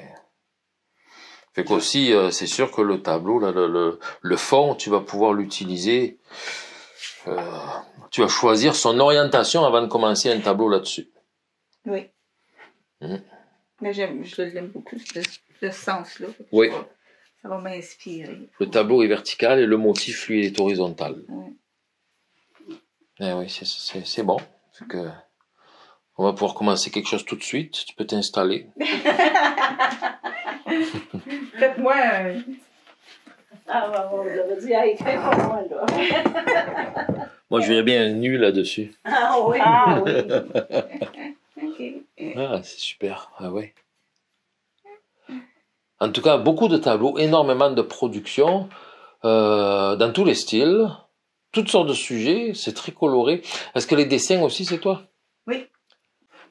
Fait qu'aussi, euh, c'est sûr que le tableau, là, le, le, fond, tu vas pouvoir l'utiliser... Euh, tu vas choisir son orientation avant de commencer un tableau là-dessus. Oui. Hmm. Mais je l'aime beaucoup, ce sens-là. Oui. Ça va m'inspirer. Le tableau est vertical et le motif, lui, est horizontal. Eh oui, c'est bon. Que on va pouvoir commencer quelque chose tout de suite. Tu peux t'installer. *laughs* Faites-moi un... Ah, bah, vous avez dit, ah, pour moi, là. *laughs* moi, je verrais bien un nu là-dessus. Ah oui. Ah oui. *laughs* Ah, c'est super. Ah ouais. En tout cas, beaucoup de tableaux, énormément de productions euh, dans tous les styles, toutes sortes de sujets. C'est très coloré. Est-ce que les dessins aussi, c'est toi Oui.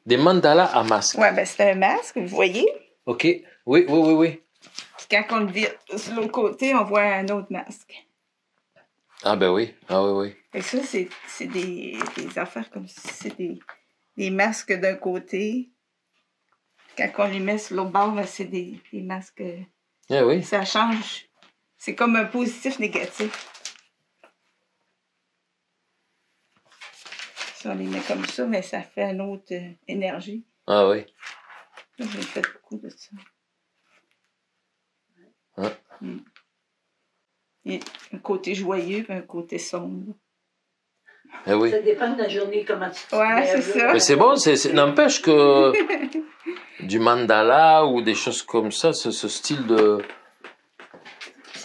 Des mandalas à masque. Oui, ben c'est un masque, vous voyez. Ok. Oui, oui, oui, oui. quand on le vire sur l'autre côté, on voit un autre masque. Ah ben oui, ah oui, oui. Et ça, c'est des, affaires comme ça. c'est des masques d'un côté, quand on les met sur l'autre bord, ben, c'est des, masques. Euh, eh oui. Ça change. C'est comme un positif négatif. Si on les met comme ça, mais ben, ça fait une autre euh, énergie. Ah oui. J'ai fait beaucoup de ça. Mm. un côté joyeux et un côté sombre. Eh ça dépend de la journée, comment tu Ouais, c'est Mais c'est bon, n'empêche que *laughs* du mandala ou des choses comme ça, ce, style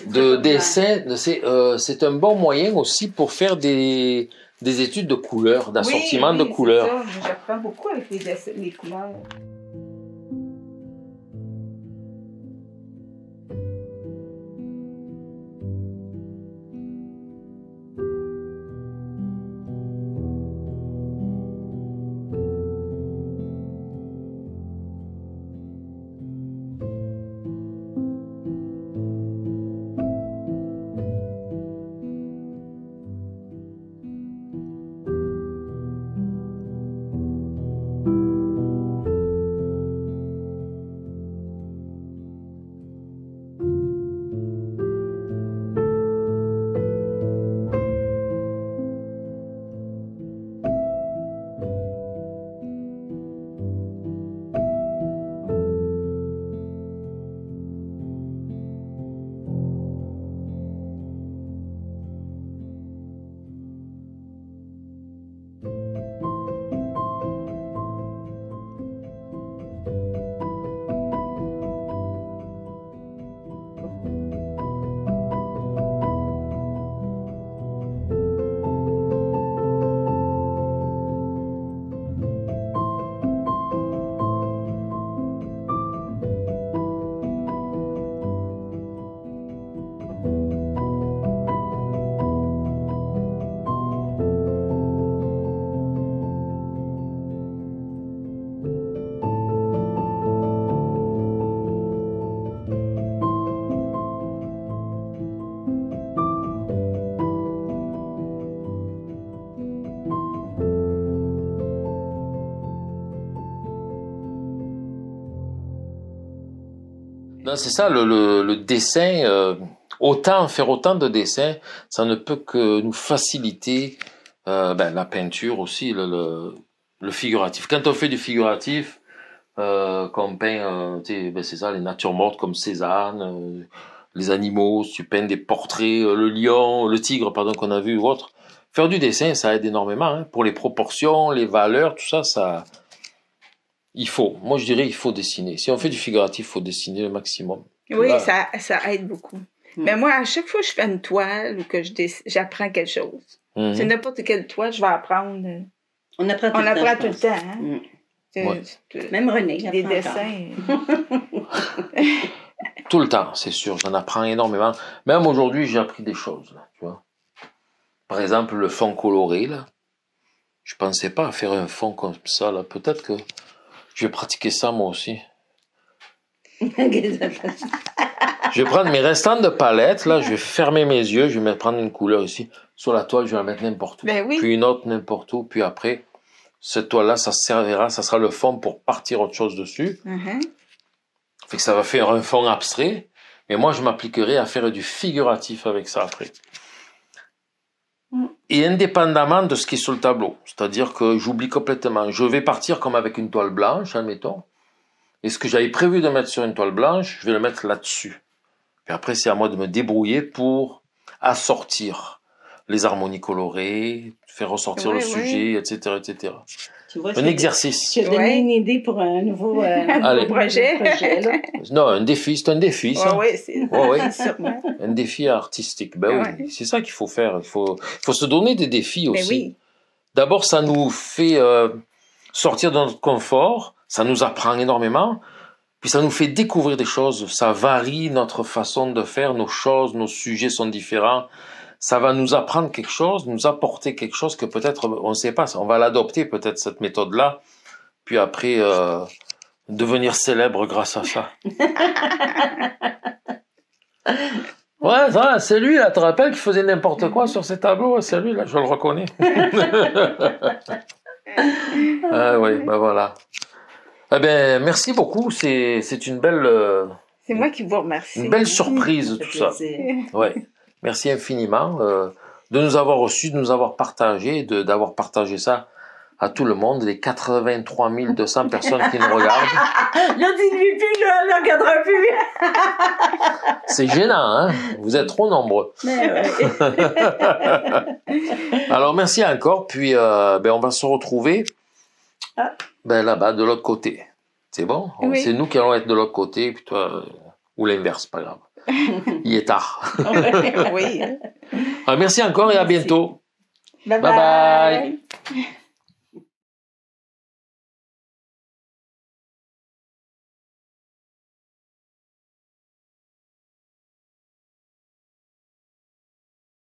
de, dessin, euh, c'est un bon moyen aussi pour faire des, études de couleurs, d'assortiment de couleurs. J'apprends beaucoup avec les couleurs. c'est ça, le, dessin, euh, autant faire autant de dessins, ça ne peut que nous faciliter euh, ben, la peinture aussi, le, le, figuratif. Quand on fait du figuratif, euh, qu'on peint, euh, ben, c'est ça, les natures mortes comme Cézanne, les animaux, tu peins des portraits, le lion, le tigre, pardon, qu'on a vu ou autre. Faire du dessin, ça aide énormément hein, pour les proportions, les valeurs, tout ça, ça, il faut, moi je dirais, il faut dessiner. Si on fait du figuratif, il faut dessiner le maximum. Oui, ça, ça, aide beaucoup. Hmm. Mais moi, à chaque fois que je fais une toile ou que j'apprends quelque chose, mhm. c'est n'importe quelle toile, je vais apprendre. On apprend tout, le, temps, apprend tout le temps. Hein. Hmm. Même René, il des dessins. *laughs* tout le temps, c'est sûr, j'en apprends énormément. Même aujourd'hui, j'ai appris des choses. tu vois. Par exemple, le fond coloré, là. Je pensais pas à faire un fond comme ça, là. Peut-être que je vais pratiquer ça moi aussi. *laughs* je vais prendre mes restants de palette, là, je vais fermer mes yeux, je vais prendre une couleur ici. Sur la toile, je vais la mettre n'importe où. Ben puis une autre n'importe où, puis après, cette toile-là, ça servira, ça sera le fond pour partir autre chose dessus. Uh-huh. que ça va faire un fond abstrait. Mais moi, je m'appliquerai à faire du figuratif avec ça après et indépendamment de ce qui est sur le tableau. C'est-à-dire que j'oublie complètement. Je vais partir comme avec une toile blanche, admettons. Et ce que j'avais prévu de mettre sur une toile blanche, je vais le mettre là-dessus. Et après, c'est à moi de me débrouiller pour assortir les harmonies colorées, faire ressortir le sujet, etc., etc un exercice. Tu as ouais. une idée pour un nouveau, euh, *laughs* projet. *laughs* non, un défi, c'est un défi, oui, c'est *laughs* Un défi artistique. Ben oui, c'est ça qu'il faut faire. Il faut, faut se donner des défis ben aussi. D'abord, ça nous fait euh, sortir de notre confort, ça nous apprend énormément, puis ça nous fait découvrir des choses, ça varie notre façon de faire, nos choses, nos sujets sont différents ça va nous apprendre quelque chose, nous apporter quelque chose que peut-être on ne sait pas. On va l'adopter peut-être cette méthode-là, puis après euh, devenir célèbre grâce à ça. *laughs* Ouais, ça, c'est lui, là, tu te rappelles qui faisait n'importe quoi sur ces tableaux C'est lui, là, je le reconnais. *laughs* ah oui, ben voilà. Eh bien, merci beaucoup, c'est une belle... Euh, c'est moi qui vous remercie. Une belle surprise, tout ça. Ouais. Merci infiniment euh, de nous avoir reçus, de nous avoir partagé, d'avoir partagé ça à tout le monde, les 83 200 personnes qui nous regardent. Ne dis plus, je ne plus. *laughs* C'est gênant, hein Vous êtes trop nombreux. *laughs* *laughs* Alors, merci encore. Puis, euh, ben, on va se retrouver ah. ben, là-bas, de l'autre côté. C'est bon C'est nous qui allons être de l'autre côté, puis euh, ou l'inverse, pas grave. Il est tard. Hein. Euh, merci encore et à bientôt. bye. bye.